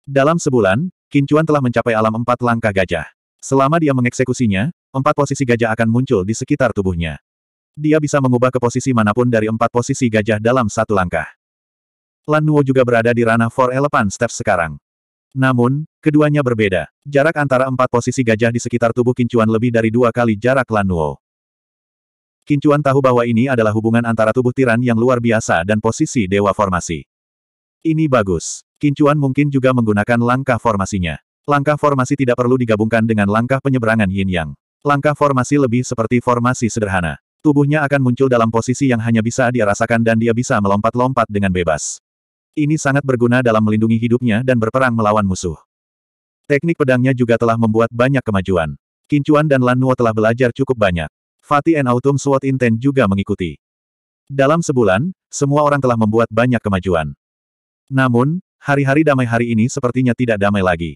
[SPEAKER 1] Dalam sebulan, Kincuan telah mencapai alam empat langkah gajah. Selama dia mengeksekusinya, empat posisi gajah akan muncul di sekitar tubuhnya. Dia bisa mengubah ke posisi manapun dari empat posisi gajah dalam satu langkah. Lan Nuo juga berada di ranah Four Elephant Steps sekarang. Namun, keduanya berbeda. Jarak antara empat posisi gajah di sekitar tubuh Kincuan lebih dari dua kali jarak Lanuo. Kincuan tahu bahwa ini adalah hubungan antara tubuh tiran yang luar biasa dan posisi dewa formasi. Ini bagus. Kincuan mungkin juga menggunakan langkah formasinya. Langkah formasi tidak perlu digabungkan dengan langkah penyeberangan yin-yang. Langkah formasi lebih seperti formasi sederhana. Tubuhnya akan muncul dalam posisi yang hanya bisa dia rasakan dan dia bisa melompat-lompat dengan bebas. Ini sangat berguna dalam melindungi hidupnya dan berperang melawan musuh. Teknik pedangnya juga telah membuat banyak kemajuan. Kincuan dan Lan Nuo telah belajar cukup banyak. Fatih and Autumn Sword Intent juga mengikuti. Dalam sebulan, semua orang telah membuat banyak kemajuan. Namun, hari-hari damai hari ini sepertinya tidak damai lagi.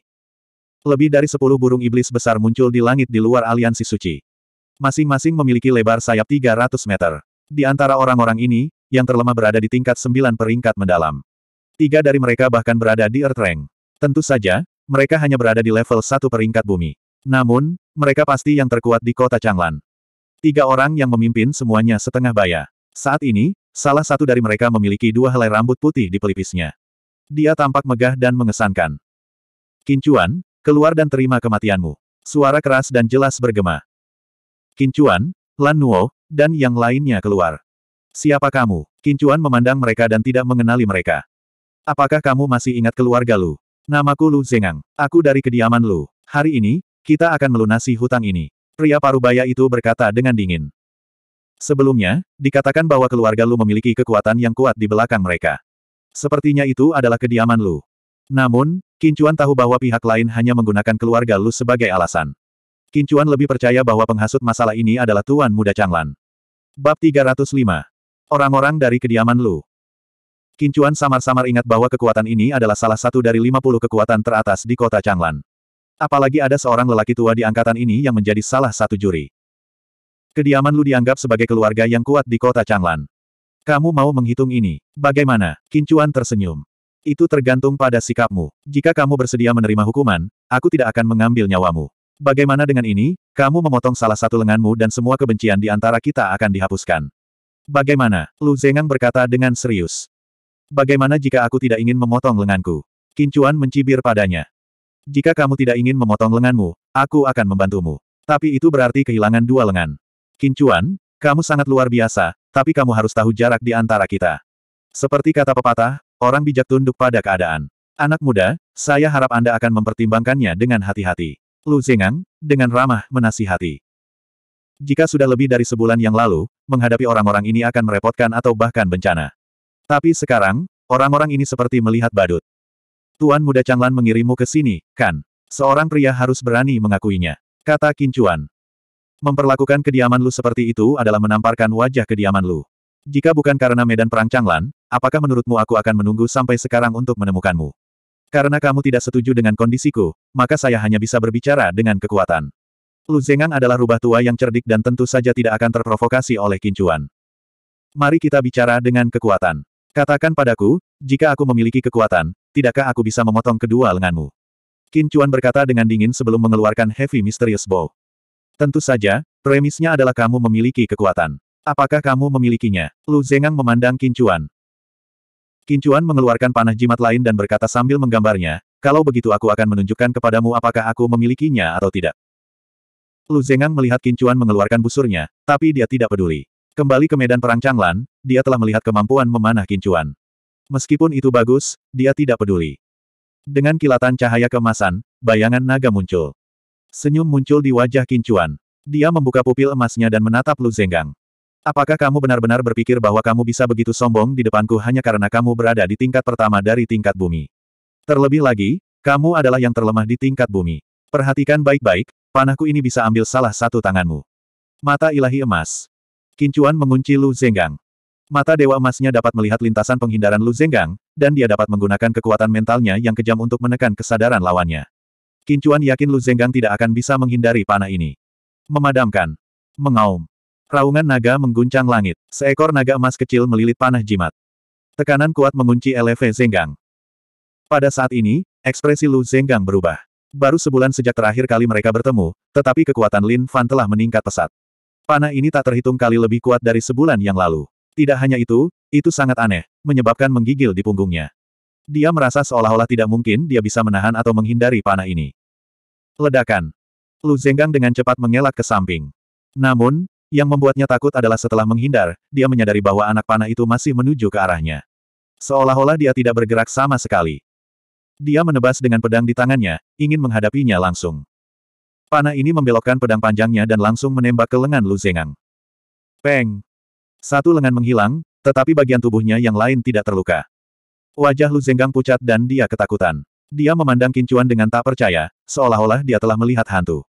[SPEAKER 1] Lebih dari sepuluh burung iblis besar muncul di langit di luar aliansi suci. Masing-masing memiliki lebar sayap 300 meter. Di antara orang-orang ini, yang terlemah berada di tingkat sembilan peringkat mendalam. Tiga dari mereka bahkan berada di Earth Rank. Tentu saja, mereka hanya berada di level satu peringkat bumi. Namun, mereka pasti yang terkuat di kota Changlan. Tiga orang yang memimpin semuanya setengah baya. Saat ini, salah satu dari mereka memiliki dua helai rambut putih di pelipisnya. Dia tampak megah dan mengesankan. Kincuan, keluar dan terima kematianmu. Suara keras dan jelas bergema. Kincuan, Lan Nuo, dan yang lainnya keluar. Siapa kamu? Kincuan memandang mereka dan tidak mengenali mereka. Apakah kamu masih ingat keluarga Lu? Namaku Lu Zengang. Aku dari kediaman Lu. Hari ini, kita akan melunasi hutang ini. Pria parubaya itu berkata dengan dingin. Sebelumnya, dikatakan bahwa keluarga Lu memiliki kekuatan yang kuat di belakang mereka. Sepertinya itu adalah kediaman Lu. Namun, Kincuan tahu bahwa pihak lain hanya menggunakan keluarga Lu sebagai alasan. Kincuan lebih percaya bahwa penghasut masalah ini adalah Tuan Muda Changlan. Bab 305. Orang-orang dari kediaman Lu. Kincuan samar-samar ingat bahwa kekuatan ini adalah salah satu dari 50 kekuatan teratas di kota Changlan. Apalagi ada seorang lelaki tua di angkatan ini yang menjadi salah satu juri. Kediaman Lu dianggap sebagai keluarga yang kuat di kota Changlan. Kamu mau menghitung ini? Bagaimana? Kincuan tersenyum. Itu tergantung pada sikapmu. Jika kamu bersedia menerima hukuman, aku tidak akan mengambil nyawamu. Bagaimana dengan ini? Kamu memotong salah satu lenganmu dan semua kebencian di antara kita akan dihapuskan. Bagaimana? Lu Zengang berkata dengan serius. Bagaimana jika aku tidak ingin memotong lenganku? Kincuan mencibir padanya. Jika kamu tidak ingin memotong lenganmu, aku akan membantumu. Tapi itu berarti kehilangan dua lengan. Kincuan, kamu sangat luar biasa, tapi kamu harus tahu jarak di antara kita. Seperti kata pepatah, orang bijak tunduk pada keadaan. Anak muda, saya harap Anda akan mempertimbangkannya dengan hati-hati. Lu Zengang, dengan ramah menasihati. Jika sudah lebih dari sebulan yang lalu, menghadapi orang-orang ini akan merepotkan atau bahkan bencana. Tapi sekarang, orang-orang ini seperti melihat badut. Tuan muda Changlan mengirimu ke sini, kan? Seorang pria harus berani mengakuinya. Kata Kincuan. Memperlakukan kediaman Lu seperti itu adalah menamparkan wajah kediaman Lu. Jika bukan karena medan perang Changlan, apakah menurutmu aku akan menunggu sampai sekarang untuk menemukanmu? Karena kamu tidak setuju dengan kondisiku, maka saya hanya bisa berbicara dengan kekuatan. Lu Zengang adalah rubah tua yang cerdik dan tentu saja tidak akan terprovokasi oleh Kincuan. Mari kita bicara dengan kekuatan. Katakan padaku, jika aku memiliki kekuatan, tidakkah aku bisa memotong kedua lenganmu? Qin Chuan berkata dengan dingin sebelum mengeluarkan Heavy Mysterious Bow. Tentu saja, premisnya adalah kamu memiliki kekuatan. Apakah kamu memilikinya? Lu Zengang memandang Qin Chuan. Qin Chuan mengeluarkan panah jimat lain dan berkata sambil menggambarnya, kalau begitu aku akan menunjukkan kepadamu apakah aku memilikinya atau tidak. Lu Zengang melihat Qin Chuan mengeluarkan busurnya, tapi dia tidak peduli. Kembali ke medan perang Changlan, dia telah melihat kemampuan memanah kincuan. Meskipun itu bagus, dia tidak peduli. Dengan kilatan cahaya kemasan, bayangan naga muncul. Senyum muncul di wajah kincuan. Dia membuka pupil emasnya dan menatap Lu Zenggang. Apakah kamu benar-benar berpikir bahwa kamu bisa begitu sombong di depanku hanya karena kamu berada di tingkat pertama dari tingkat bumi? Terlebih lagi, kamu adalah yang terlemah di tingkat bumi. Perhatikan baik-baik, panahku ini bisa ambil salah satu tanganmu. Mata ilahi emas, Kincuan mengunci Lu Zenggang. Mata Dewa Emasnya dapat melihat lintasan penghindaran Lu Zenggang, dan dia dapat menggunakan kekuatan mentalnya yang kejam untuk menekan kesadaran lawannya. Kincuan yakin Lu Zenggang tidak akan bisa menghindari panah ini. Memadamkan. Mengaum. Raungan naga mengguncang langit. Seekor naga emas kecil melilit panah jimat. Tekanan kuat mengunci LV Zenggang. Pada saat ini, ekspresi Lu Zenggang berubah. Baru sebulan sejak terakhir kali mereka bertemu, tetapi kekuatan Lin Fan telah meningkat pesat. Panah ini tak terhitung kali lebih kuat dari sebulan yang lalu. Tidak hanya itu, itu sangat aneh, menyebabkan menggigil di punggungnya. Dia merasa seolah-olah tidak mungkin dia bisa menahan atau menghindari panah ini. Ledakan. Lu Zenggang dengan cepat mengelak ke samping. Namun, yang membuatnya takut adalah setelah menghindar, dia menyadari bahwa anak panah itu masih menuju ke arahnya. Seolah-olah dia tidak bergerak sama sekali. Dia menebas dengan pedang di tangannya, ingin menghadapinya langsung. Panah ini membelokkan pedang panjangnya dan langsung menembak ke lengan Lu Zengang. Peng! Satu lengan menghilang, tetapi bagian tubuhnya yang lain tidak terluka. Wajah Lu Zengang pucat dan dia ketakutan. Dia memandang Kincuan dengan tak percaya, seolah-olah dia telah melihat hantu.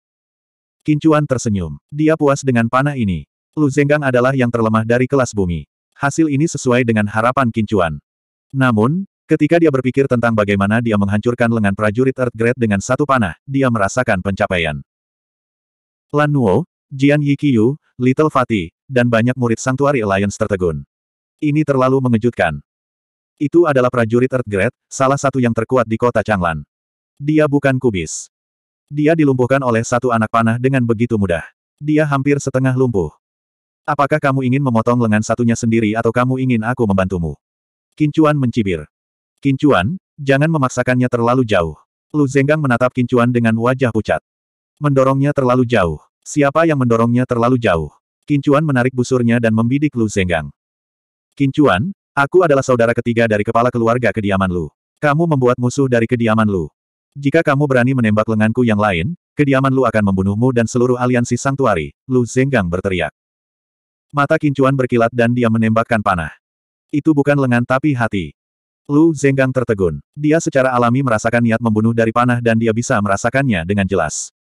[SPEAKER 1] Kincuan tersenyum. Dia puas dengan panah ini. Lu Zenggang adalah yang terlemah dari kelas bumi. Hasil ini sesuai dengan harapan Kincuan. Namun, Ketika dia berpikir tentang bagaimana dia menghancurkan lengan prajurit Earth Grade dengan satu panah, dia merasakan pencapaian. Lan Nuo, Jian Yiqiu, Little Fatih, dan banyak murid Sanctuary Alliance tertegun. Ini terlalu mengejutkan. Itu adalah prajurit Earth Grade, salah satu yang terkuat di kota Changlan. Dia bukan kubis. Dia dilumpuhkan oleh satu anak panah dengan begitu mudah. Dia hampir setengah lumpuh. Apakah kamu ingin memotong lengan satunya sendiri atau kamu ingin aku membantumu? Kincuan mencibir. Kincuan, jangan memaksakannya terlalu jauh. Lu Zenggang menatap Kincuan dengan wajah pucat. Mendorongnya terlalu jauh. Siapa yang mendorongnya terlalu jauh? Kincuan menarik busurnya dan membidik Lu Zenggang. Kincuan, aku adalah saudara ketiga dari kepala keluarga kediaman Lu. Kamu membuat musuh dari kediaman Lu. Jika kamu berani menembak lenganku yang lain, kediaman Lu akan membunuhmu dan seluruh aliansi Sangtuari, Lu Zenggang berteriak. Mata Kincuan berkilat dan dia menembakkan panah. Itu bukan lengan tapi hati. Lu Zenggang tertegun. Dia secara alami merasakan niat membunuh dari panah dan dia bisa merasakannya dengan jelas.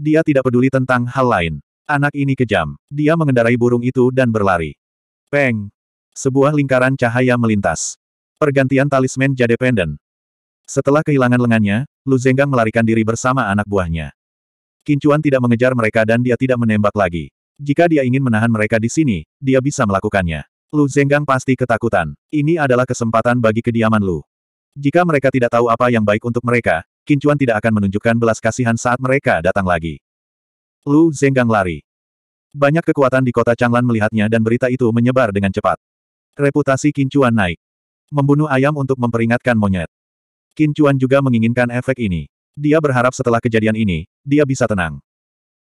[SPEAKER 1] Dia tidak peduli tentang hal lain. Anak ini kejam. Dia mengendarai burung itu dan berlari. Peng! Sebuah lingkaran cahaya melintas. Pergantian talisman jade pendant. Setelah kehilangan lengannya, Lu Zenggang melarikan diri bersama anak buahnya. Kincuan tidak mengejar mereka dan dia tidak menembak lagi. Jika dia ingin menahan mereka di sini, dia bisa melakukannya. Lu Zenggang pasti ketakutan. Ini adalah kesempatan bagi kediaman Lu. Jika mereka tidak tahu apa yang baik untuk mereka, Kincuan tidak akan menunjukkan belas kasihan saat mereka datang lagi. Lu Zenggang lari. Banyak kekuatan di kota Changlan melihatnya dan berita itu menyebar dengan cepat. Reputasi Kincuan naik. Membunuh ayam untuk memperingatkan monyet. Kincuan juga menginginkan efek ini. Dia berharap setelah kejadian ini, dia bisa tenang.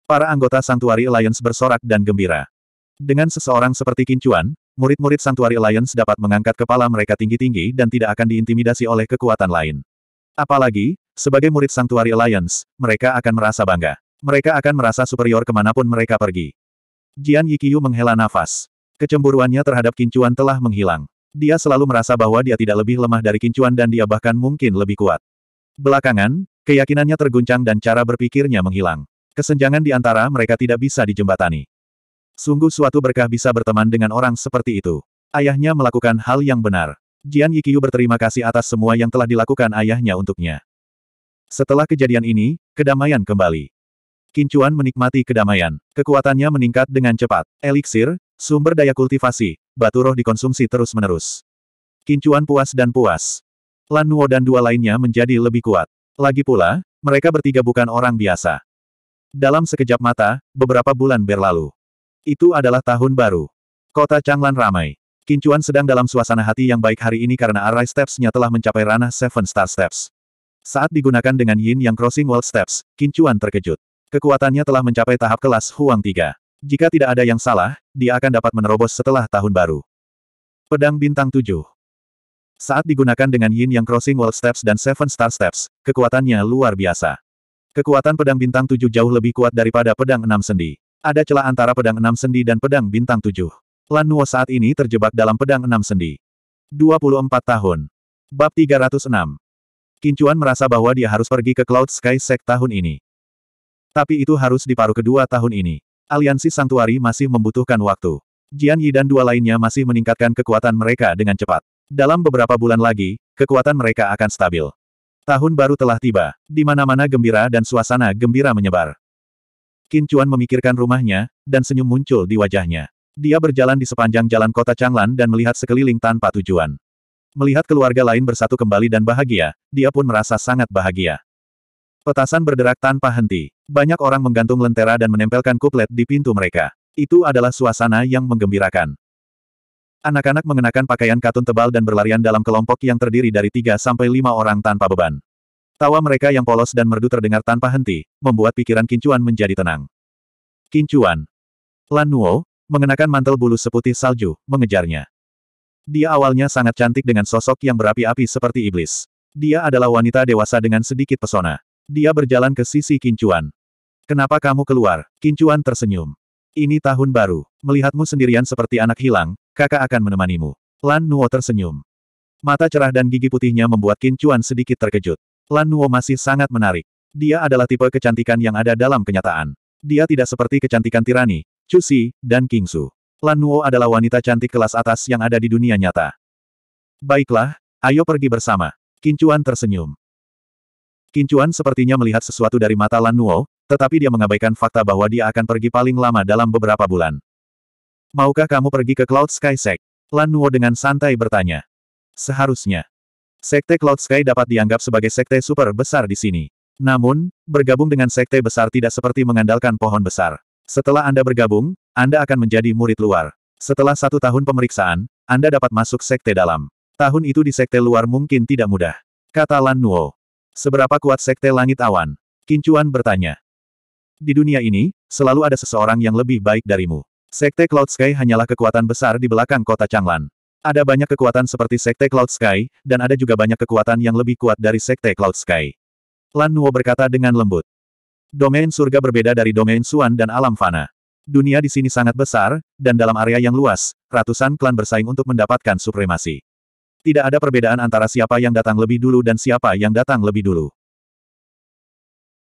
[SPEAKER 1] Para anggota Santuari Alliance bersorak dan gembira. Dengan seseorang seperti Kincuan, Murid-murid Santuari Alliance dapat mengangkat kepala mereka tinggi-tinggi dan tidak akan diintimidasi oleh kekuatan lain. Apalagi, sebagai murid Santuari Alliance, mereka akan merasa bangga. Mereka akan merasa superior kemanapun mereka pergi. Jian Yikyu menghela nafas. Kecemburuannya terhadap kincuan telah menghilang. Dia selalu merasa bahwa dia tidak lebih lemah dari kincuan dan dia bahkan mungkin lebih kuat. Belakangan, keyakinannya terguncang dan cara berpikirnya menghilang. Kesenjangan di antara mereka tidak bisa dijembatani. Sungguh suatu berkah bisa berteman dengan orang seperti itu. Ayahnya melakukan hal yang benar. Jian Yikyu berterima kasih atas semua yang telah dilakukan ayahnya untuknya. Setelah kejadian ini, kedamaian kembali. Kincuan menikmati kedamaian. Kekuatannya meningkat dengan cepat. Eliksir, sumber daya kultivasi, batu roh dikonsumsi terus-menerus. Kincuan puas dan puas. Lan Nuo dan dua lainnya menjadi lebih kuat. Lagi pula, mereka bertiga bukan orang biasa. Dalam sekejap mata, beberapa bulan berlalu. Itu adalah tahun baru. Kota Changlan ramai. Kincuan sedang dalam suasana hati yang baik hari ini karena arai steps-nya telah mencapai ranah Seven Star Steps. Saat digunakan dengan yin yang crossing World steps, Kincuan terkejut. Kekuatannya telah mencapai tahap kelas Huang 3. Jika tidak ada yang salah, dia akan dapat menerobos setelah tahun baru. Pedang Bintang 7 Saat digunakan dengan yin yang crossing World steps dan Seven Star Steps, kekuatannya luar biasa. Kekuatan pedang bintang tujuh jauh lebih kuat daripada pedang enam sendi. Ada celah antara pedang enam sendi dan pedang bintang tujuh. Lan Nuo saat ini terjebak dalam pedang enam sendi. 24 tahun. Bab 306. Kincuan merasa bahwa dia harus pergi ke Cloud Sky Sect tahun ini. Tapi itu harus di paruh kedua tahun ini. Aliansi Santuari masih membutuhkan waktu. Jian Yi dan dua lainnya masih meningkatkan kekuatan mereka dengan cepat. Dalam beberapa bulan lagi, kekuatan mereka akan stabil. Tahun baru telah tiba, di mana-mana gembira dan suasana gembira menyebar. Qin Chuan memikirkan rumahnya, dan senyum muncul di wajahnya. Dia berjalan di sepanjang jalan kota Changlan dan melihat sekeliling tanpa tujuan. Melihat keluarga lain bersatu kembali dan bahagia, dia pun merasa sangat bahagia. Petasan berderak tanpa henti. Banyak orang menggantung lentera dan menempelkan kuplet di pintu mereka. Itu adalah suasana yang menggembirakan. Anak-anak mengenakan pakaian katun tebal dan berlarian dalam kelompok yang terdiri dari 3 sampai 5 orang tanpa beban. Tawa mereka yang polos dan merdu terdengar tanpa henti, membuat pikiran Kincuan menjadi tenang. Kincuan. Lan Nuo, mengenakan mantel bulu seputih salju, mengejarnya. Dia awalnya sangat cantik dengan sosok yang berapi-api seperti iblis. Dia adalah wanita dewasa dengan sedikit pesona. Dia berjalan ke sisi Kincuan. Kenapa kamu keluar? Kincuan tersenyum. Ini tahun baru. Melihatmu sendirian seperti anak hilang, kakak akan menemanimu. Lan Nuo tersenyum. Mata cerah dan gigi putihnya membuat Kincuan sedikit terkejut. Lan Nuo masih sangat menarik. Dia adalah tipe kecantikan yang ada dalam kenyataan. Dia tidak seperti kecantikan tirani, Cusi, dan Kingsu. Lan Nuo adalah wanita cantik kelas atas yang ada di dunia nyata. Baiklah, ayo pergi bersama. Kincuan tersenyum. Kincuan sepertinya melihat sesuatu dari mata Lan Nuo, tetapi dia mengabaikan fakta bahwa dia akan pergi paling lama dalam beberapa bulan. Maukah kamu pergi ke Cloud Sky Sek? Lan Nuo dengan santai bertanya. Seharusnya. Sekte Cloud Sky dapat dianggap sebagai sekte super besar di sini. Namun, bergabung dengan sekte besar tidak seperti mengandalkan pohon besar. Setelah Anda bergabung, Anda akan menjadi murid luar. Setelah satu tahun pemeriksaan, Anda dapat masuk sekte dalam. Tahun itu di sekte luar mungkin tidak mudah. Kata Lan Nuo. Seberapa kuat sekte langit awan? Kincuan bertanya. Di dunia ini, selalu ada seseorang yang lebih baik darimu. Sekte Cloud Sky hanyalah kekuatan besar di belakang kota Changlan. Ada banyak kekuatan seperti Sekte Cloud Sky, dan ada juga banyak kekuatan yang lebih kuat dari Sekte Cloud Sky. Lan Nuo berkata dengan lembut. Domain surga berbeda dari domain Suan dan alam fana. Dunia di sini sangat besar, dan dalam area yang luas, ratusan klan bersaing untuk mendapatkan supremasi. Tidak ada perbedaan antara siapa yang datang lebih dulu dan siapa yang datang lebih dulu.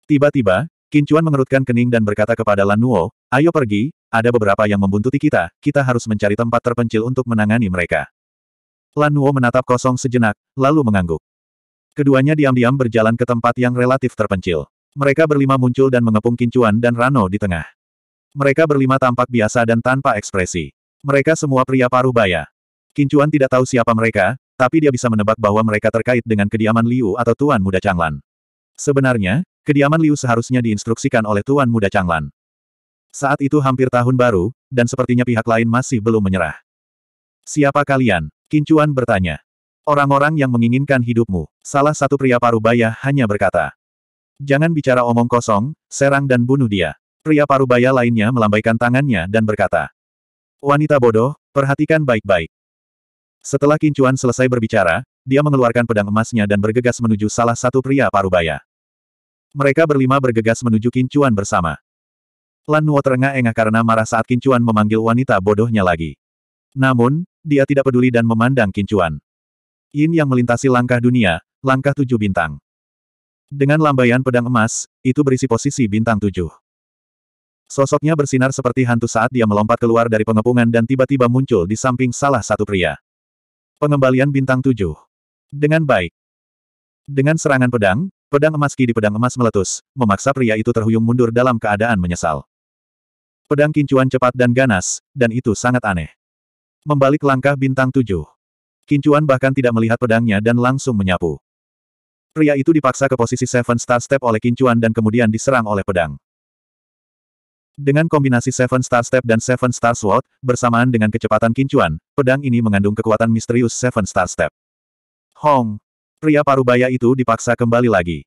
[SPEAKER 1] Tiba-tiba, Kincuan mengerutkan kening dan berkata kepada Lan Nuo, ayo pergi, ada beberapa yang membuntuti kita, kita harus mencari tempat terpencil untuk menangani mereka. Lan Nuo menatap kosong sejenak, lalu mengangguk. Keduanya diam-diam berjalan ke tempat yang relatif terpencil. Mereka berlima muncul dan mengepung Kincuan dan Rano di tengah. Mereka berlima tampak biasa dan tanpa ekspresi. Mereka semua pria paruh baya. Kincuan tidak tahu siapa mereka, tapi dia bisa menebak bahwa mereka terkait dengan kediaman Liu atau Tuan Muda Changlan. Sebenarnya, kediaman Liu seharusnya diinstruksikan oleh Tuan Muda Changlan. Saat itu hampir tahun baru, dan sepertinya pihak lain masih belum menyerah. Siapa kalian? Kincuan bertanya. Orang-orang yang menginginkan hidupmu. Salah satu pria parubaya hanya berkata. Jangan bicara omong kosong, serang dan bunuh dia. Pria parubaya lainnya melambaikan tangannya dan berkata. Wanita bodoh, perhatikan baik-baik. Setelah Kincuan selesai berbicara, dia mengeluarkan pedang emasnya dan bergegas menuju salah satu pria parubaya. Mereka berlima bergegas menuju Kincuan bersama. Lan Nuo terengah-engah karena marah saat Kincuan memanggil wanita bodohnya lagi. Namun, dia tidak peduli dan memandang Kincuan. Yin yang melintasi langkah dunia, langkah tujuh bintang. Dengan lambaian pedang emas, itu berisi posisi bintang tujuh. Sosoknya bersinar seperti hantu saat dia melompat keluar dari pengepungan dan tiba-tiba muncul di samping salah satu pria. Pengembalian bintang tujuh. Dengan baik. Dengan serangan pedang, pedang emas ki di pedang emas meletus, memaksa pria itu terhuyung mundur dalam keadaan menyesal. Pedang kincuan cepat dan ganas, dan itu sangat aneh. Membalik langkah bintang tujuh. Kincuan bahkan tidak melihat pedangnya dan langsung menyapu. Pria itu dipaksa ke posisi Seven Star Step oleh kincuan dan kemudian diserang oleh pedang. Dengan kombinasi Seven Star Step dan Seven Star Sword, bersamaan dengan kecepatan kincuan, pedang ini mengandung kekuatan misterius Seven Star Step. Hong! Pria parubaya itu dipaksa kembali lagi.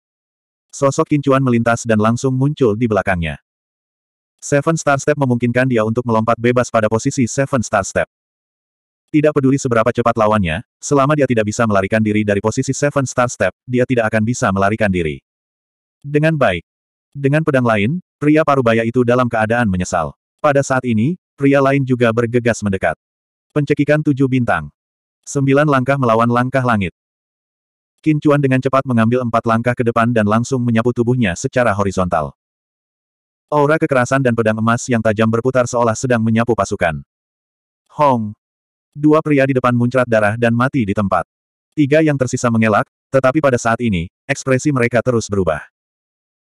[SPEAKER 1] Sosok kincuan melintas dan langsung muncul di belakangnya. Seven Star Step memungkinkan dia untuk melompat bebas pada posisi Seven Star Step. Tidak peduli seberapa cepat lawannya, selama dia tidak bisa melarikan diri dari posisi Seven Star Step, dia tidak akan bisa melarikan diri. Dengan baik. Dengan pedang lain, pria parubaya itu dalam keadaan menyesal. Pada saat ini, pria lain juga bergegas mendekat. Pencekikan tujuh bintang. Sembilan langkah melawan langkah langit. Kincuan dengan cepat mengambil empat langkah ke depan dan langsung menyapu tubuhnya secara horizontal. Aura kekerasan dan pedang emas yang tajam berputar seolah sedang menyapu pasukan. Hong! Dua pria di depan muncrat darah dan mati di tempat. Tiga yang tersisa mengelak, tetapi pada saat ini, ekspresi mereka terus berubah.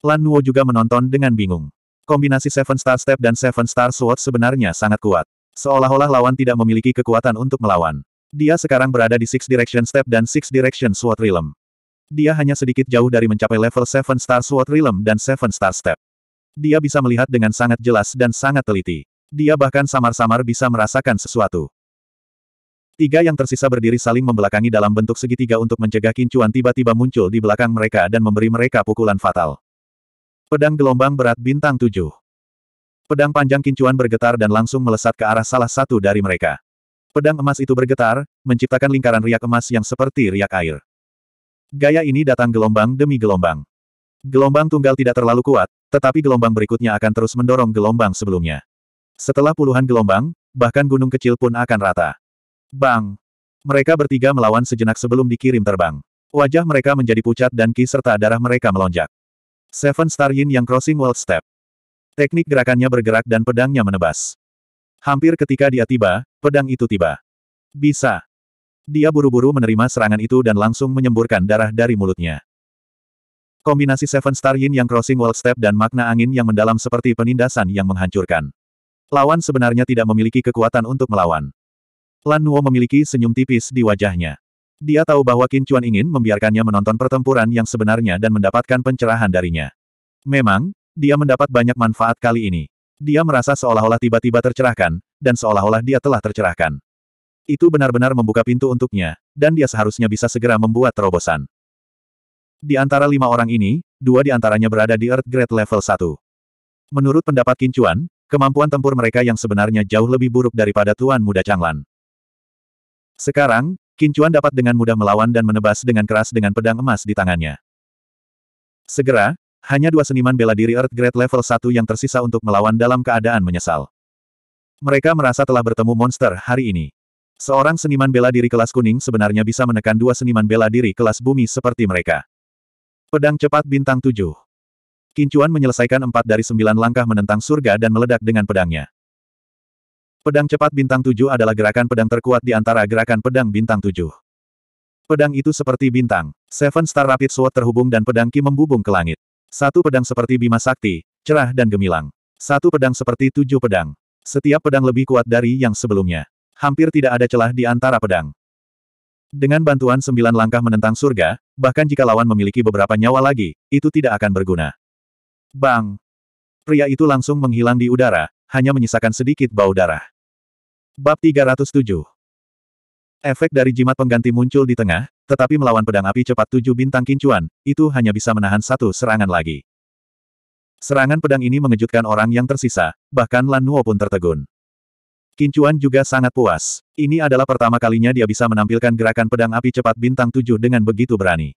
[SPEAKER 1] Lan Nuo juga menonton dengan bingung. Kombinasi Seven Star Step dan Seven Star Sword sebenarnya sangat kuat. Seolah-olah lawan tidak memiliki kekuatan untuk melawan. Dia sekarang berada di Six Direction Step dan Six Direction Sword Realm. Dia hanya sedikit jauh dari mencapai level Seven Star Sword Realm dan Seven Star Step. Dia bisa melihat dengan sangat jelas dan sangat teliti. Dia bahkan samar-samar bisa merasakan sesuatu. Tiga yang tersisa berdiri saling membelakangi dalam bentuk segitiga untuk mencegah kincuan tiba-tiba muncul di belakang mereka dan memberi mereka pukulan fatal. Pedang gelombang berat bintang tujuh. Pedang panjang kincuan bergetar dan langsung melesat ke arah salah satu dari mereka. Pedang emas itu bergetar, menciptakan lingkaran riak emas yang seperti riak air. Gaya ini datang gelombang demi gelombang. Gelombang tunggal tidak terlalu kuat, tetapi gelombang berikutnya akan terus mendorong gelombang sebelumnya. Setelah puluhan gelombang, bahkan gunung kecil pun akan rata. Bang! Mereka bertiga melawan sejenak sebelum dikirim terbang. Wajah mereka menjadi pucat dan ki serta darah mereka melonjak. Seven Star Yin yang crossing world step. Teknik gerakannya bergerak dan pedangnya menebas. Hampir ketika dia tiba, pedang itu tiba. Bisa. Dia buru-buru menerima serangan itu dan langsung menyemburkan darah dari mulutnya. Kombinasi Seven Star Yin yang crossing wall step dan makna angin yang mendalam seperti penindasan yang menghancurkan. Lawan sebenarnya tidak memiliki kekuatan untuk melawan. Lan Nuo memiliki senyum tipis di wajahnya. Dia tahu bahwa Qin Chuan ingin membiarkannya menonton pertempuran yang sebenarnya dan mendapatkan pencerahan darinya. Memang, dia mendapat banyak manfaat kali ini. Dia merasa seolah-olah tiba-tiba tercerahkan, dan seolah-olah dia telah tercerahkan. Itu benar-benar membuka pintu untuknya, dan dia seharusnya bisa segera membuat terobosan. Di antara lima orang ini, dua di antaranya berada di Earth Grade Level 1. Menurut pendapat Kincuan, kemampuan tempur mereka yang sebenarnya jauh lebih buruk daripada Tuan Muda Changlan. Sekarang, Kincuan dapat dengan mudah melawan dan menebas dengan keras dengan pedang emas di tangannya. Segera, hanya dua seniman bela diri Earth Grade Level 1 yang tersisa untuk melawan dalam keadaan menyesal. Mereka merasa telah bertemu monster hari ini. Seorang seniman bela diri kelas kuning sebenarnya bisa menekan dua seniman bela diri kelas bumi seperti mereka. Pedang cepat bintang tujuh. Kincuan menyelesaikan empat dari sembilan langkah menentang surga dan meledak dengan pedangnya. Pedang cepat bintang tujuh adalah gerakan pedang terkuat di antara gerakan pedang bintang tujuh. Pedang itu seperti bintang. Seven Star Rapid Sword terhubung dan pedang Ki membubung ke langit. Satu pedang seperti bima sakti, cerah dan gemilang. Satu pedang seperti tujuh pedang. Setiap pedang lebih kuat dari yang sebelumnya. Hampir tidak ada celah di antara pedang. Dengan bantuan sembilan langkah menentang surga, bahkan jika lawan memiliki beberapa nyawa lagi, itu tidak akan berguna. Bang! Pria itu langsung menghilang di udara, hanya menyisakan sedikit bau darah. Bab 307 Efek dari jimat pengganti muncul di tengah, tetapi melawan pedang api cepat tujuh bintang kincuan, itu hanya bisa menahan satu serangan lagi. Serangan pedang ini mengejutkan orang yang tersisa, bahkan Lan Nuo pun tertegun. Kincuan juga sangat puas. Ini adalah pertama kalinya dia bisa menampilkan gerakan pedang api cepat bintang tujuh dengan begitu berani.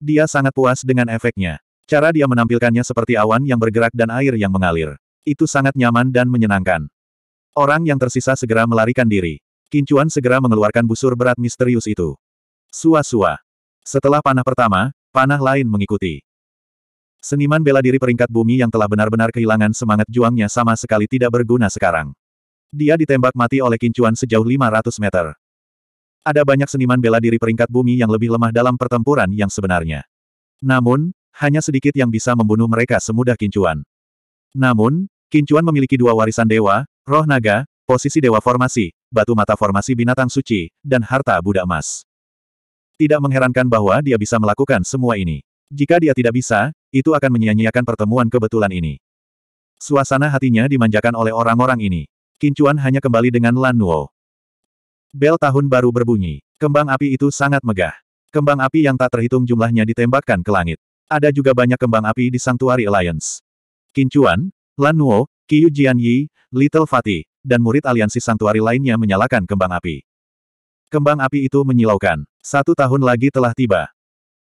[SPEAKER 1] Dia sangat puas dengan efeknya. Cara dia menampilkannya seperti awan yang bergerak dan air yang mengalir. Itu sangat nyaman dan menyenangkan. Orang yang tersisa segera melarikan diri. Kincuan segera mengeluarkan busur berat misterius itu. Sua-sua. Setelah panah pertama, panah lain mengikuti. Seniman bela diri peringkat bumi yang telah benar-benar kehilangan semangat juangnya sama sekali tidak berguna sekarang. Dia ditembak mati oleh kincuan sejauh 500 meter. Ada banyak seniman bela diri peringkat bumi yang lebih lemah dalam pertempuran yang sebenarnya. Namun, hanya sedikit yang bisa membunuh mereka semudah kincuan. Namun, kincuan memiliki dua warisan dewa, roh naga, posisi dewa formasi, batu mata formasi binatang suci, dan harta budak emas. Tidak mengherankan bahwa dia bisa melakukan semua ini. Jika dia tidak bisa, itu akan menyia-nyiakan pertemuan kebetulan ini. Suasana hatinya dimanjakan oleh orang-orang ini. Kincuan hanya kembali dengan Lan Nuo. Bel tahun baru berbunyi. Kembang api itu sangat megah. Kembang api yang tak terhitung jumlahnya ditembakkan ke langit. Ada juga banyak kembang api di Sanctuary Alliance. Kincuan, Lan Nuo, Qiyu Jianyi, Little Fati, dan murid aliansi Sanctuary lainnya menyalakan kembang api. Kembang api itu menyilaukan. Satu tahun lagi telah tiba.